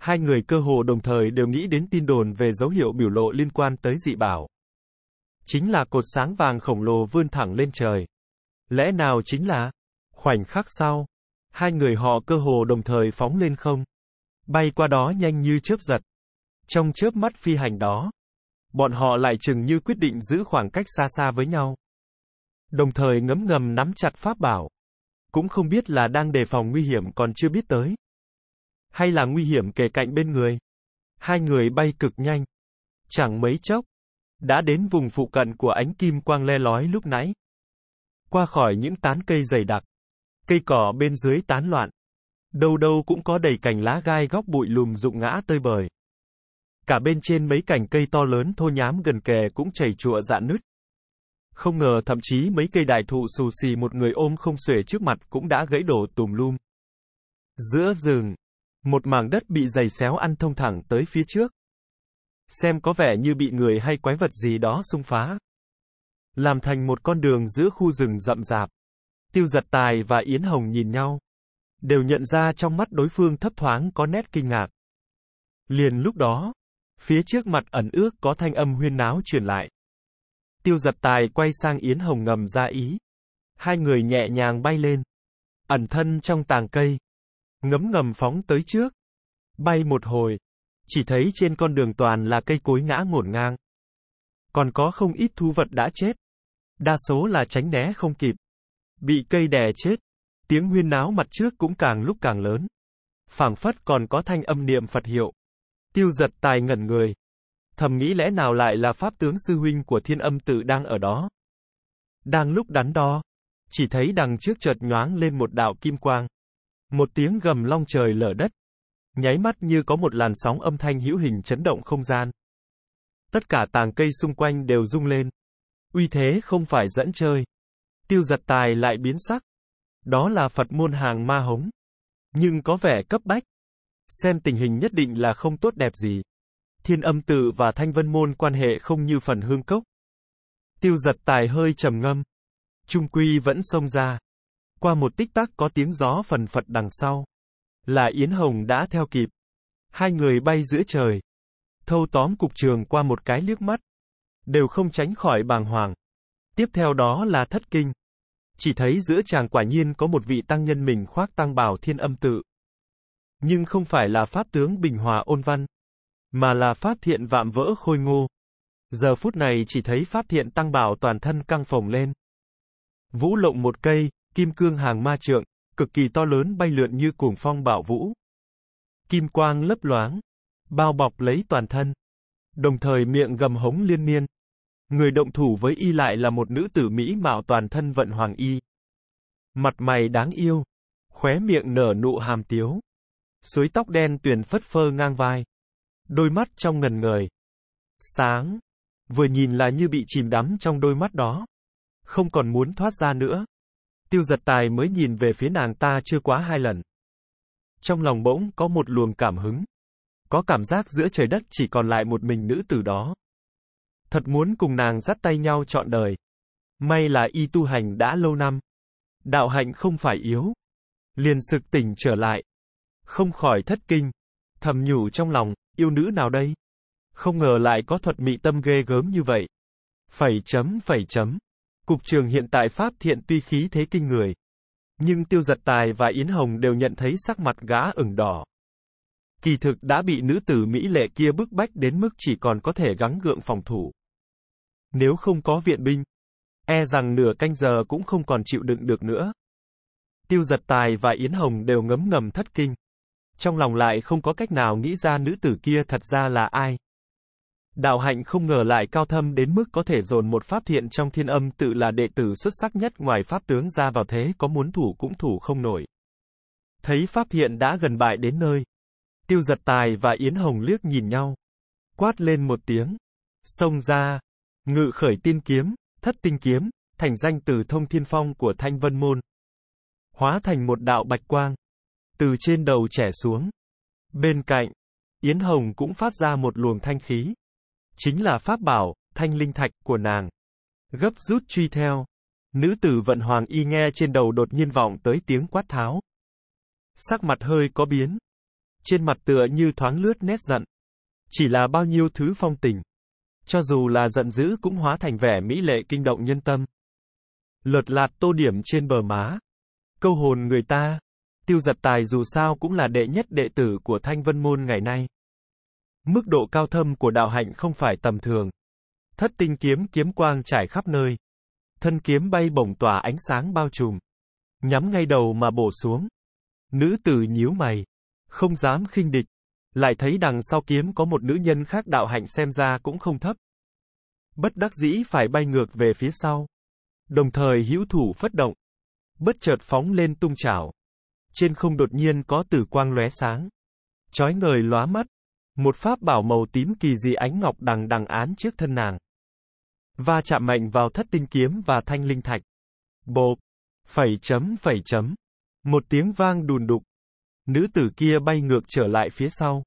[SPEAKER 1] Hai người cơ hồ đồng thời đều nghĩ đến tin đồn về dấu hiệu biểu lộ liên quan tới dị bảo. Chính là cột sáng vàng khổng lồ vươn thẳng lên trời. Lẽ nào chính là... Khoảnh khắc sau, Hai người họ cơ hồ đồng thời phóng lên không. Bay qua đó nhanh như chớp giật. Trong chớp mắt phi hành đó, bọn họ lại chừng như quyết định giữ khoảng cách xa xa với nhau. Đồng thời ngấm ngầm nắm chặt pháp bảo. Cũng không biết là đang đề phòng nguy hiểm còn chưa biết tới. Hay là nguy hiểm kề cạnh bên người. Hai người bay cực nhanh. Chẳng mấy chốc, đã đến vùng phụ cận của ánh kim quang le lói lúc nãy. Qua khỏi những tán cây dày đặc, Cây cỏ bên dưới tán loạn. Đâu đâu cũng có đầy cành lá gai góc bụi lùm rụng ngã tơi bời. Cả bên trên mấy cành cây to lớn thô nhám gần kề cũng chảy chụa dạn nứt. Không ngờ thậm chí mấy cây đại thụ xù xì một người ôm không xuể trước mặt cũng đã gãy đổ tùm lum. Giữa rừng, một mảng đất bị dày xéo ăn thông thẳng tới phía trước. Xem có vẻ như bị người hay quái vật gì đó xung phá. Làm thành một con đường giữa khu rừng rậm rạp. Tiêu giật tài và Yến Hồng nhìn nhau. Đều nhận ra trong mắt đối phương thấp thoáng có nét kinh ngạc. Liền lúc đó, phía trước mặt ẩn ước có thanh âm huyên náo truyền lại. Tiêu giật tài quay sang Yến Hồng ngầm ra ý. Hai người nhẹ nhàng bay lên. Ẩn thân trong tàng cây. Ngấm ngầm phóng tới trước. Bay một hồi. Chỉ thấy trên con đường toàn là cây cối ngã ngổn ngang. Còn có không ít thú vật đã chết. Đa số là tránh né không kịp. Bị cây đè chết. Tiếng huyên náo mặt trước cũng càng lúc càng lớn. phảng phất còn có thanh âm niệm Phật hiệu. Tiêu giật tài ngẩn người. Thầm nghĩ lẽ nào lại là pháp tướng sư huynh của thiên âm tự đang ở đó. Đang lúc đắn đo, chỉ thấy đằng trước chợt nhoáng lên một đạo kim quang. Một tiếng gầm long trời lở đất. Nháy mắt như có một làn sóng âm thanh hữu hình chấn động không gian. Tất cả tàng cây xung quanh đều rung lên. Uy thế không phải dẫn chơi. Tiêu giật tài lại biến sắc. Đó là Phật môn hàng ma hống. Nhưng có vẻ cấp bách. Xem tình hình nhất định là không tốt đẹp gì. Thiên âm tự và thanh vân môn quan hệ không như phần hương cốc. Tiêu giật tài hơi trầm ngâm. Trung quy vẫn xông ra. Qua một tích tắc có tiếng gió phần phật đằng sau. Là Yến Hồng đã theo kịp. Hai người bay giữa trời. Thâu tóm cục trường qua một cái liếc mắt. Đều không tránh khỏi bàng hoàng. Tiếp theo đó là thất kinh. Chỉ thấy giữa chàng quả nhiên có một vị tăng nhân mình khoác tăng bảo thiên âm tự. Nhưng không phải là pháp tướng bình hòa ôn văn, mà là pháp thiện vạm vỡ khôi ngô. Giờ phút này chỉ thấy pháp thiện tăng bảo toàn thân căng phồng lên. Vũ lộng một cây, kim cương hàng ma trượng, cực kỳ to lớn bay lượn như cuồng phong bảo vũ. Kim quang lấp loáng, bao bọc lấy toàn thân. Đồng thời miệng gầm hống liên miên. Người động thủ với y lại là một nữ tử mỹ mạo toàn thân vận hoàng y. Mặt mày đáng yêu, khóe miệng nở nụ hàm tiếu. Suối tóc đen tuyền phất phơ ngang vai. Đôi mắt trong ngần ngời. Sáng. Vừa nhìn là như bị chìm đắm trong đôi mắt đó. Không còn muốn thoát ra nữa. Tiêu giật tài mới nhìn về phía nàng ta chưa quá hai lần. Trong lòng bỗng có một luồng cảm hứng. Có cảm giác giữa trời đất chỉ còn lại một mình nữ tử đó. Thật muốn cùng nàng dắt tay nhau chọn đời. May là y tu hành đã lâu năm. Đạo hạnh không phải yếu. Liền sực tỉnh trở lại. Không khỏi thất kinh. Thầm nhủ trong lòng, yêu nữ nào đây? Không ngờ lại có thuật mị tâm ghê gớm như vậy. Phẩy chấm phẩy chấm. Cục trường hiện tại Pháp thiện tuy khí thế kinh người. Nhưng tiêu giật tài và Yến Hồng đều nhận thấy sắc mặt gã ửng đỏ. Kỳ thực đã bị nữ tử Mỹ lệ kia bức bách đến mức chỉ còn có thể gắng gượng phòng thủ. Nếu không có viện binh, e rằng nửa canh giờ cũng không còn chịu đựng được nữa. Tiêu giật tài và Yến Hồng đều ngấm ngầm thất kinh. Trong lòng lại không có cách nào nghĩ ra nữ tử kia thật ra là ai. Đạo hạnh không ngờ lại cao thâm đến mức có thể dồn một pháp thiện trong thiên âm tự là đệ tử xuất sắc nhất ngoài pháp tướng ra vào thế có muốn thủ cũng thủ không nổi. Thấy pháp thiện đã gần bại đến nơi. Tiêu giật tài và Yến Hồng liếc nhìn nhau. Quát lên một tiếng. Xông ra, Ngự khởi tiên kiếm, thất tinh kiếm, thành danh từ thông thiên phong của Thanh Vân Môn. Hóa thành một đạo bạch quang. Từ trên đầu trẻ xuống. Bên cạnh, Yến Hồng cũng phát ra một luồng thanh khí. Chính là pháp bảo, thanh linh thạch của nàng. Gấp rút truy theo. Nữ tử vận hoàng y nghe trên đầu đột nhiên vọng tới tiếng quát tháo. Sắc mặt hơi có biến. Trên mặt tựa như thoáng lướt nét giận. Chỉ là bao nhiêu thứ phong tình cho dù là giận dữ cũng hóa thành vẻ mỹ lệ kinh động nhân tâm. Lợt lạt tô điểm trên bờ má. Câu hồn người ta. Tiêu giật tài dù sao cũng là đệ nhất đệ tử của Thanh Vân Môn ngày nay. Mức độ cao thâm của đạo hạnh không phải tầm thường. Thất tinh kiếm kiếm quang trải khắp nơi. Thân kiếm bay bổng tỏa ánh sáng bao trùm. Nhắm ngay đầu mà bổ xuống. Nữ tử nhíu mày. Không dám khinh địch. Lại thấy đằng sau kiếm có một nữ nhân khác đạo hạnh xem ra cũng không thấp. Bất đắc dĩ phải bay ngược về phía sau. Đồng thời hữu thủ phất động. Bất chợt phóng lên tung chảo. Trên không đột nhiên có tử quang lóe sáng. Chói ngời lóa mắt. Một pháp bảo màu tím kỳ dị ánh ngọc đằng đằng án trước thân nàng. và chạm mạnh vào thất tinh kiếm và thanh linh thạch. Bộp. Phẩy chấm phẩy chấm. Một tiếng vang đùn đục, Nữ tử kia bay ngược trở lại phía sau.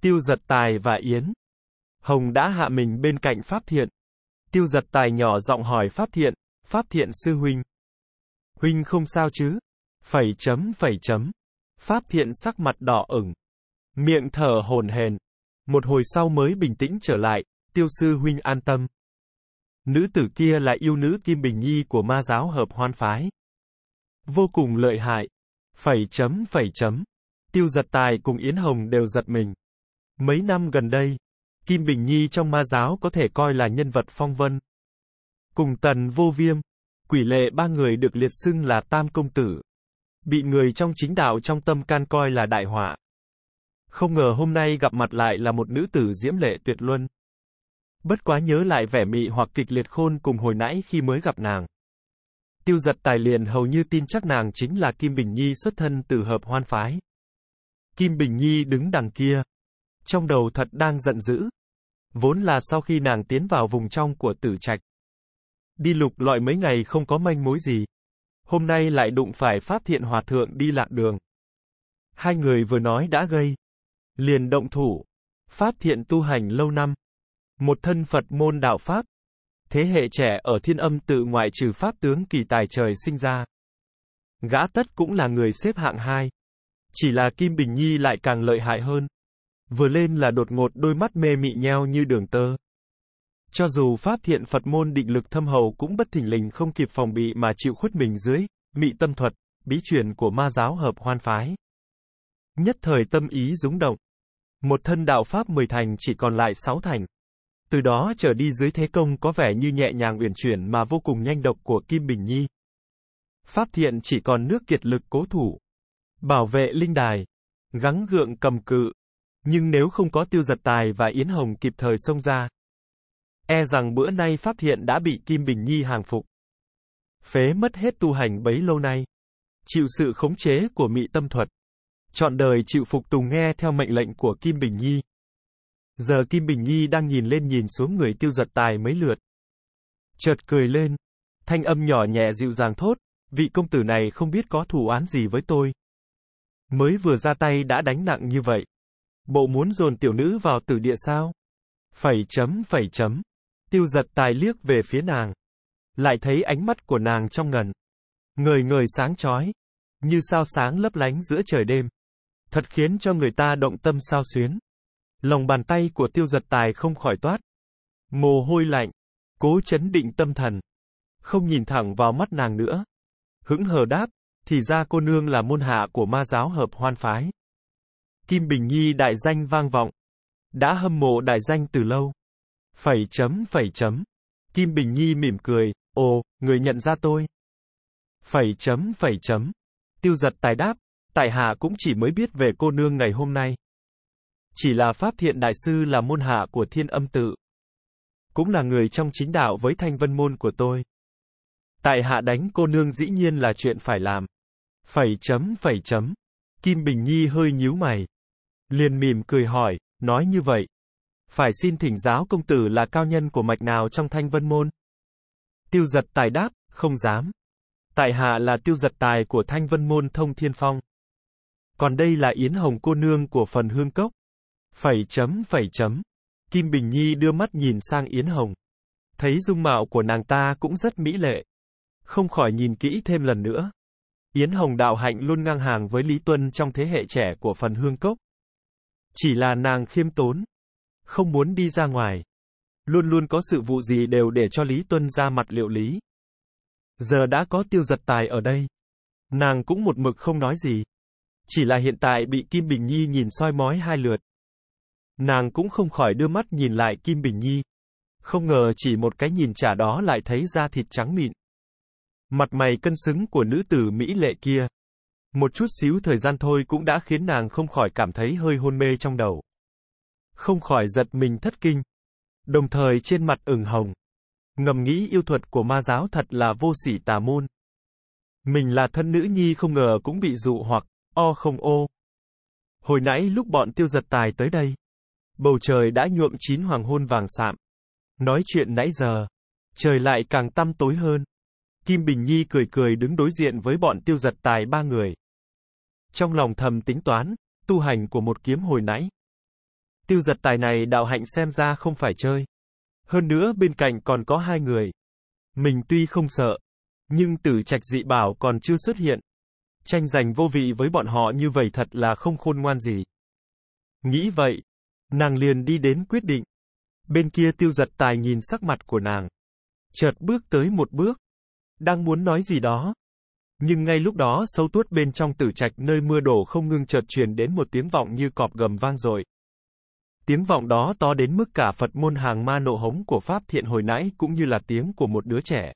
[SPEAKER 1] Tiêu giật tài và Yến. Hồng đã hạ mình bên cạnh Pháp Thiện. Tiêu giật tài nhỏ giọng hỏi Pháp Thiện, Pháp Thiện sư huynh. Huynh không sao chứ? Phẩy chấm phẩy chấm. Pháp Thiện sắc mặt đỏ ửng. Miệng thở hồn hền. Một hồi sau mới bình tĩnh trở lại, tiêu sư huynh an tâm. Nữ tử kia là yêu nữ Kim Bình Nhi của ma giáo hợp hoan phái. Vô cùng lợi hại. Phẩy chấm phẩy chấm. Tiêu Giật Tài cùng Yến Hồng đều giật mình. Mấy năm gần đây, Kim Bình Nhi trong ma giáo có thể coi là nhân vật phong vân. Cùng Tần Vô Viêm, Quỷ Lệ ba người được liệt xưng là Tam Công Tử. Bị người trong chính đạo trong tâm can coi là đại họa. Không ngờ hôm nay gặp mặt lại là một nữ tử diễm lệ tuyệt luân. Bất quá nhớ lại vẻ mị hoặc kịch liệt khôn cùng hồi nãy khi mới gặp nàng. Tiêu giật tài liền hầu như tin chắc nàng chính là Kim Bình Nhi xuất thân từ hợp hoan phái. Kim Bình Nhi đứng đằng kia. Trong đầu thật đang giận dữ. Vốn là sau khi nàng tiến vào vùng trong của tử trạch. Đi lục loại mấy ngày không có manh mối gì. Hôm nay lại đụng phải Pháp Thiện Hòa Thượng đi lạc đường. Hai người vừa nói đã gây. Liền động thủ. Pháp Thiện tu hành lâu năm. Một thân Phật môn đạo Pháp. Thế hệ trẻ ở thiên âm tự ngoại trừ Pháp tướng kỳ tài trời sinh ra. Gã tất cũng là người xếp hạng hai chỉ là Kim Bình Nhi lại càng lợi hại hơn. Vừa lên là đột ngột đôi mắt mê mị nheo như đường tơ. Cho dù pháp thiện Phật môn định lực thâm hầu cũng bất thình lình không kịp phòng bị mà chịu khuất mình dưới, mị tâm thuật, bí truyền của ma giáo hợp hoan phái. Nhất thời tâm ý rúng động. Một thân đạo pháp mười thành chỉ còn lại sáu thành. Từ đó trở đi dưới thế công có vẻ như nhẹ nhàng uyển chuyển mà vô cùng nhanh độc của Kim Bình Nhi. Pháp thiện chỉ còn nước kiệt lực cố thủ bảo vệ linh đài, gắng gượng cầm cự. Nhưng nếu không có tiêu giật tài và Yến Hồng kịp thời xông ra, e rằng bữa nay pháp hiện đã bị Kim Bình Nhi hàng phục. Phế mất hết tu hành bấy lâu nay. Chịu sự khống chế của mị tâm thuật. Chọn đời chịu phục tùng nghe theo mệnh lệnh của Kim Bình Nhi. Giờ Kim Bình Nhi đang nhìn lên nhìn xuống người tiêu giật tài mấy lượt. Chợt cười lên. Thanh âm nhỏ nhẹ dịu dàng thốt. Vị công tử này không biết có thủ án gì với tôi. Mới vừa ra tay đã đánh nặng như vậy. Bộ muốn dồn tiểu nữ vào tử địa sao? Phẩy chấm phẩy chấm. Tiêu giật tài liếc về phía nàng. Lại thấy ánh mắt của nàng trong ngần. Người người sáng chói. Như sao sáng lấp lánh giữa trời đêm. Thật khiến cho người ta động tâm sao xuyến. Lòng bàn tay của tiêu giật tài không khỏi toát. Mồ hôi lạnh. Cố chấn định tâm thần. Không nhìn thẳng vào mắt nàng nữa. Hững hờ đáp, thì ra cô nương là môn hạ của ma giáo hợp hoan phái. Kim Bình Nhi đại danh vang vọng. Đã hâm mộ đại danh từ lâu. Phẩy chấm phẩy chấm. Kim Bình Nhi mỉm cười, ồ, người nhận ra tôi. Phẩy chấm phẩy chấm. Tiêu giật tài đáp, tại hạ cũng chỉ mới biết về cô nương ngày hôm nay. Chỉ là Pháp Thiện Đại Sư là môn hạ của thiên âm tự. Cũng là người trong chính đạo với thanh vân môn của tôi. Tại hạ đánh cô nương dĩ nhiên là chuyện phải làm. Phẩy chấm phẩy chấm. Kim Bình Nhi hơi nhíu mày. Liền mỉm cười hỏi, nói như vậy. Phải xin thỉnh giáo công tử là cao nhân của mạch nào trong thanh vân môn? Tiêu giật tài đáp, không dám. Tại hạ là tiêu giật tài của thanh vân môn thông thiên phong. Còn đây là yến hồng cô nương của phần hương cốc. Phẩy chấm phẩy chấm. Kim Bình Nhi đưa mắt nhìn sang Yến Hồng. Thấy dung mạo của nàng ta cũng rất mỹ lệ không khỏi nhìn kỹ thêm lần nữa. Yến Hồng đạo hạnh luôn ngang hàng với Lý Tuân trong thế hệ trẻ của phần hương cốc. Chỉ là nàng khiêm tốn, không muốn đi ra ngoài. Luôn luôn có sự vụ gì đều để cho Lý Tuân ra mặt liệu lý. Giờ đã có tiêu giật tài ở đây. Nàng cũng một mực không nói gì. Chỉ là hiện tại bị Kim Bình Nhi nhìn soi mói hai lượt. Nàng cũng không khỏi đưa mắt nhìn lại Kim Bình Nhi. Không ngờ chỉ một cái nhìn trả đó lại thấy da thịt trắng mịn. Mặt mày cân xứng của nữ tử Mỹ lệ kia. Một chút xíu thời gian thôi cũng đã khiến nàng không khỏi cảm thấy hơi hôn mê trong đầu. Không khỏi giật mình thất kinh. Đồng thời trên mặt ửng hồng. Ngầm nghĩ yêu thuật của ma giáo thật là vô sỉ tà môn. Mình là thân nữ nhi không ngờ cũng bị dụ hoặc, o không ô. Hồi nãy lúc bọn tiêu giật tài tới đây, bầu trời đã nhuộm chín hoàng hôn vàng sạm. Nói chuyện nãy giờ, trời lại càng tăm tối hơn. Kim Bình Nhi cười cười đứng đối diện với bọn tiêu giật tài ba người. Trong lòng thầm tính toán, tu hành của một kiếm hồi nãy. Tiêu giật tài này đạo hạnh xem ra không phải chơi. Hơn nữa bên cạnh còn có hai người. Mình tuy không sợ, nhưng tử trạch dị bảo còn chưa xuất hiện. Tranh giành vô vị với bọn họ như vậy thật là không khôn ngoan gì. Nghĩ vậy, nàng liền đi đến quyết định. Bên kia tiêu giật tài nhìn sắc mặt của nàng. Chợt bước tới một bước, đang muốn nói gì đó. Nhưng ngay lúc đó sâu tuốt bên trong tử trạch nơi mưa đổ không ngưng chợt truyền đến một tiếng vọng như cọp gầm vang dội. Tiếng vọng đó to đến mức cả Phật môn hàng ma nộ hống của Pháp thiện hồi nãy cũng như là tiếng của một đứa trẻ.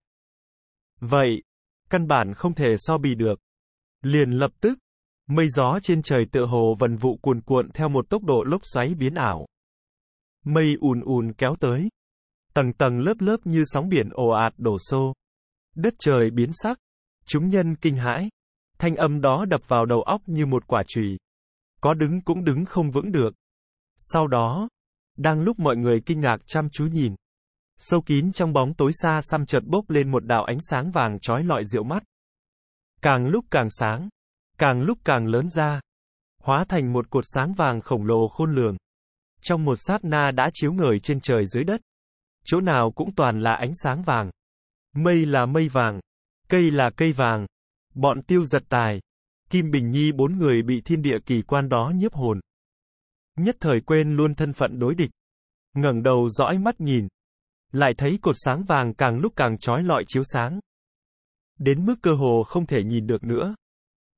[SPEAKER 1] Vậy, căn bản không thể so bì được. Liền lập tức, mây gió trên trời tựa hồ vần vụ cuồn cuộn theo một tốc độ lốc xoáy biến ảo. Mây ùn ùn kéo tới. Tầng tầng lớp lớp như sóng biển ồ ạt đổ xô. Đất trời biến sắc. Chúng nhân kinh hãi. Thanh âm đó đập vào đầu óc như một quả chùy. Có đứng cũng đứng không vững được. Sau đó, đang lúc mọi người kinh ngạc chăm chú nhìn, sâu kín trong bóng tối xa xăm chợt bốc lên một đạo ánh sáng vàng chói lọi rượu mắt. Càng lúc càng sáng, càng lúc càng lớn ra, hóa thành một cột sáng vàng khổng lồ khôn lường. Trong một sát na đã chiếu ngời trên trời dưới đất, chỗ nào cũng toàn là ánh sáng vàng. Mây là mây vàng. Cây là cây vàng. Bọn tiêu giật tài. Kim Bình Nhi bốn người bị thiên địa kỳ quan đó nhiếp hồn. Nhất thời quên luôn thân phận đối địch. ngẩng đầu dõi mắt nhìn. Lại thấy cột sáng vàng càng lúc càng trói lọi chiếu sáng. Đến mức cơ hồ không thể nhìn được nữa.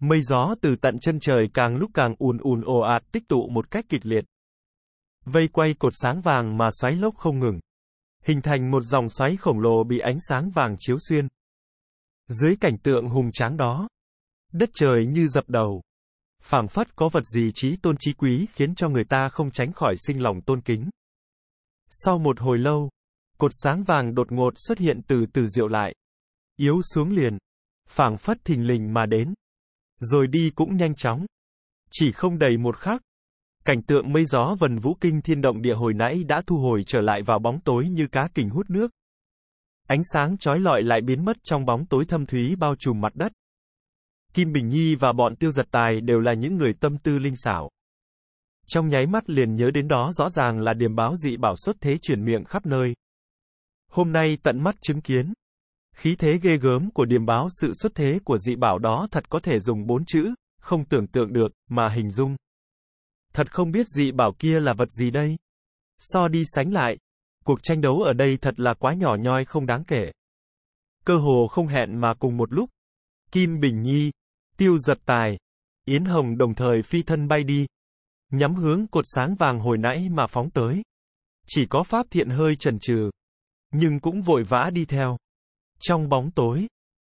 [SPEAKER 1] Mây gió từ tận chân trời càng lúc càng ùn ùn ồ ạt tích tụ một cách kịch liệt. Vây quay cột sáng vàng mà xoáy lốc không ngừng hình thành một dòng xoáy khổng lồ bị ánh sáng vàng chiếu xuyên. Dưới cảnh tượng hùng tráng đó, đất trời như dập đầu. phảng phất có vật gì trí tôn trí quý khiến cho người ta không tránh khỏi sinh lòng tôn kính. Sau một hồi lâu, cột sáng vàng đột ngột xuất hiện từ từ diệu lại. Yếu xuống liền, phảng phất thình lình mà đến. Rồi đi cũng nhanh chóng. Chỉ không đầy một khắc, Cảnh tượng mây gió vần vũ kinh thiên động địa hồi nãy đã thu hồi trở lại vào bóng tối như cá kình hút nước. Ánh sáng trói lọi lại biến mất trong bóng tối thâm thúy bao trùm mặt đất. Kim Bình Nhi và bọn tiêu giật tài đều là những người tâm tư linh xảo. Trong nháy mắt liền nhớ đến đó rõ ràng là điểm báo dị bảo xuất thế chuyển miệng khắp nơi. Hôm nay tận mắt chứng kiến. Khí thế ghê gớm của điểm báo sự xuất thế của dị bảo đó thật có thể dùng bốn chữ, không tưởng tượng được, mà hình dung. Thật không biết dị bảo kia là vật gì đây. So đi sánh lại, cuộc tranh đấu ở đây thật là quá nhỏ nhoi không đáng kể. Cơ hồ không hẹn mà cùng một lúc. Kim Bình Nhi, Tiêu Giật Tài, Yến Hồng đồng thời phi thân bay đi, nhắm hướng cột sáng vàng hồi nãy mà phóng tới. Chỉ có Pháp Thiện hơi chần chừ, nhưng cũng vội vã đi theo. Trong bóng tối,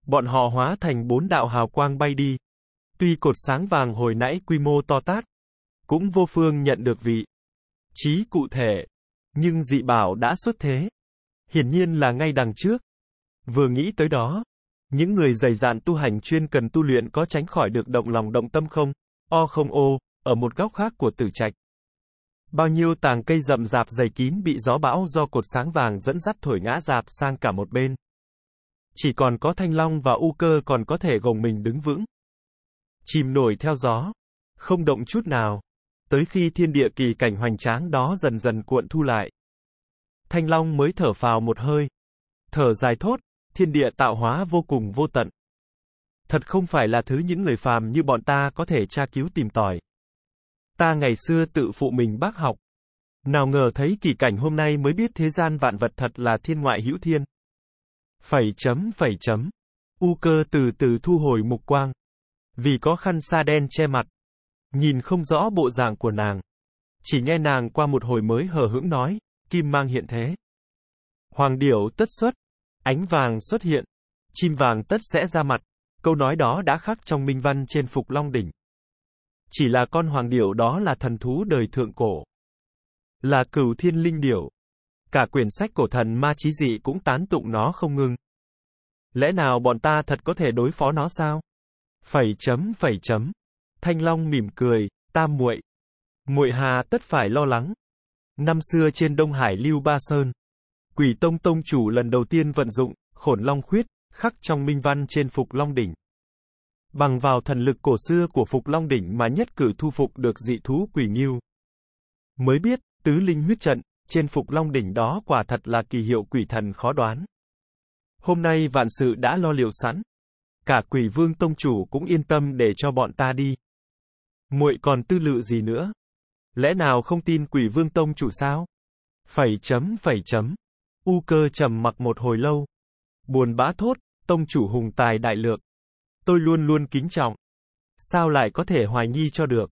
[SPEAKER 1] bọn họ hóa thành bốn đạo hào quang bay đi. Tuy cột sáng vàng hồi nãy quy mô to tát, cũng vô phương nhận được vị trí cụ thể. Nhưng dị bảo đã xuất thế. Hiển nhiên là ngay đằng trước. Vừa nghĩ tới đó, những người dày dạn tu hành chuyên cần tu luyện có tránh khỏi được động lòng động tâm không? O không ô, ở một góc khác của tử trạch. Bao nhiêu tàng cây rậm rạp dày kín bị gió bão do cột sáng vàng dẫn dắt thổi ngã rạp sang cả một bên. Chỉ còn có thanh long và u cơ còn có thể gồng mình đứng vững. Chìm nổi theo gió. Không động chút nào tới khi thiên địa kỳ cảnh hoành tráng đó dần dần cuộn thu lại. Thanh Long mới thở phào một hơi. Thở dài thốt, thiên địa tạo hóa vô cùng vô tận. Thật không phải là thứ những người phàm như bọn ta có thể tra cứu tìm tòi. Ta ngày xưa tự phụ mình bác học. Nào ngờ thấy kỳ cảnh hôm nay mới biết thế gian vạn vật thật là thiên ngoại hữu thiên. Phẩy chấm phẩy chấm. U cơ từ từ thu hồi mục quang. Vì có khăn sa đen che mặt, Nhìn không rõ bộ dạng của nàng. Chỉ nghe nàng qua một hồi mới hờ hững nói, kim mang hiện thế. Hoàng điểu tất xuất, ánh vàng xuất hiện, chim vàng tất sẽ ra mặt. Câu nói đó đã khắc trong minh văn trên phục long đỉnh. Chỉ là con hoàng điểu đó là thần thú đời thượng cổ. Là cửu thiên linh điểu. Cả quyển sách cổ thần ma chí dị cũng tán tụng nó không ngừng. Lẽ nào bọn ta thật có thể đối phó nó sao? Phẩy chấm phẩy chấm. Thanh Long mỉm cười, tam muội, muội hà tất phải lo lắng. Năm xưa trên Đông Hải Lưu Ba Sơn, Quỷ Tông Tông chủ lần đầu tiên vận dụng Khổn Long Khuyết khắc trong minh văn trên Phục Long đỉnh. Bằng vào thần lực cổ xưa của Phục Long đỉnh mà nhất cử thu phục được dị thú Quỷ Ngưu. Mới biết, tứ linh huyết trận trên Phục Long đỉnh đó quả thật là kỳ hiệu quỷ thần khó đoán. Hôm nay vạn sự đã lo liệu sẵn. Cả quỷ vương tông chủ cũng yên tâm để cho bọn ta đi muội còn tư lự gì nữa? Lẽ nào không tin quỷ vương tông chủ sao? Phẩy chấm phẩy chấm. U cơ trầm mặc một hồi lâu. Buồn bã thốt, tông chủ hùng tài đại lược. Tôi luôn luôn kính trọng. Sao lại có thể hoài nghi cho được?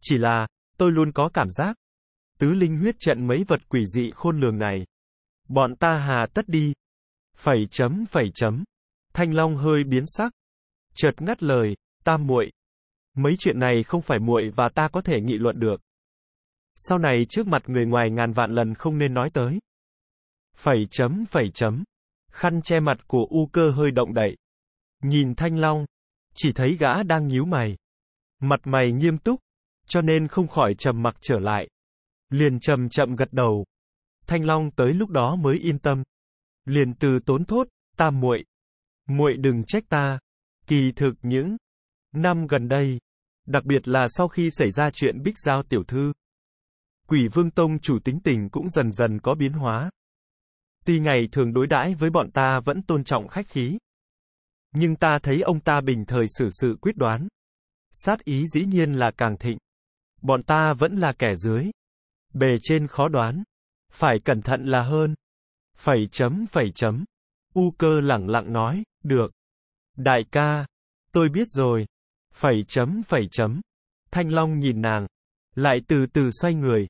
[SPEAKER 1] Chỉ là, tôi luôn có cảm giác. Tứ linh huyết trận mấy vật quỷ dị khôn lường này. Bọn ta hà tất đi. Phẩy chấm phẩy chấm. Thanh Long hơi biến sắc. Chợt ngắt lời, tam muội, Mấy chuyện này không phải muội và ta có thể nghị luận được. Sau này trước mặt người ngoài ngàn vạn lần không nên nói tới. Phẩy chấm phẩy chấm. Khăn che mặt của U cơ hơi động đậy. Nhìn Thanh Long, chỉ thấy gã đang nhíu mày. Mặt mày nghiêm túc, cho nên không khỏi trầm mặc trở lại. Liền chậm chậm gật đầu. Thanh Long tới lúc đó mới yên tâm. Liền từ tốn thốt, ta muội, muội đừng trách ta. Kỳ thực những Năm gần đây, đặc biệt là sau khi xảy ra chuyện Bích Giao tiểu thư, Quỷ Vương Tông chủ tính tình cũng dần dần có biến hóa. Tuy ngày thường đối đãi với bọn ta vẫn tôn trọng khách khí, nhưng ta thấy ông ta bình thời xử sự quyết đoán, sát ý dĩ nhiên là càng thịnh. Bọn ta vẫn là kẻ dưới, bề trên khó đoán, phải cẩn thận là hơn. Phẩy chấm phẩy chấm. U cơ lẳng lặng nói, được. Đại ca, tôi biết rồi. Phẩy chấm phẩy chấm. Thanh Long nhìn nàng. Lại từ từ xoay người.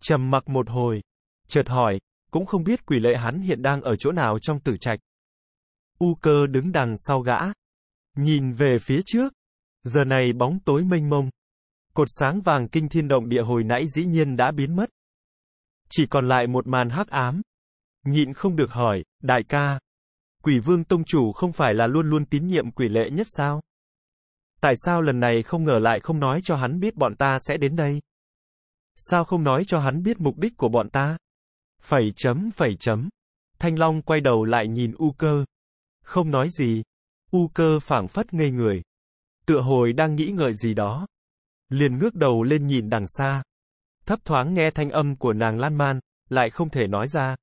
[SPEAKER 1] trầm mặc một hồi. Chợt hỏi, cũng không biết quỷ lệ hắn hiện đang ở chỗ nào trong tử trạch. U cơ đứng đằng sau gã. Nhìn về phía trước. Giờ này bóng tối mênh mông. Cột sáng vàng kinh thiên động địa hồi nãy dĩ nhiên đã biến mất. Chỉ còn lại một màn hắc ám. Nhịn không được hỏi, đại ca. Quỷ vương tông chủ không phải là luôn luôn tín nhiệm quỷ lệ nhất sao? Tại sao lần này không ngờ lại không nói cho hắn biết bọn ta sẽ đến đây? Sao không nói cho hắn biết mục đích của bọn ta? Phẩy chấm phẩy chấm. Thanh Long quay đầu lại nhìn U cơ. Không nói gì. U cơ phảng phất ngây người. Tựa hồi đang nghĩ ngợi gì đó. Liền ngước đầu lên nhìn đằng xa. Thấp thoáng nghe thanh âm của nàng lan man, lại không thể nói ra.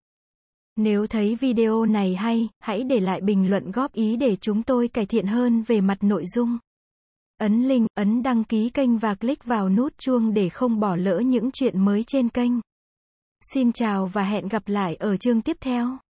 [SPEAKER 1] Nếu thấy video này hay, hãy để lại bình luận góp ý để chúng tôi cải thiện hơn về mặt nội dung. Ấn link, ấn đăng ký kênh và click vào nút chuông để không bỏ lỡ những chuyện mới trên kênh. Xin chào và hẹn gặp lại ở chương tiếp theo.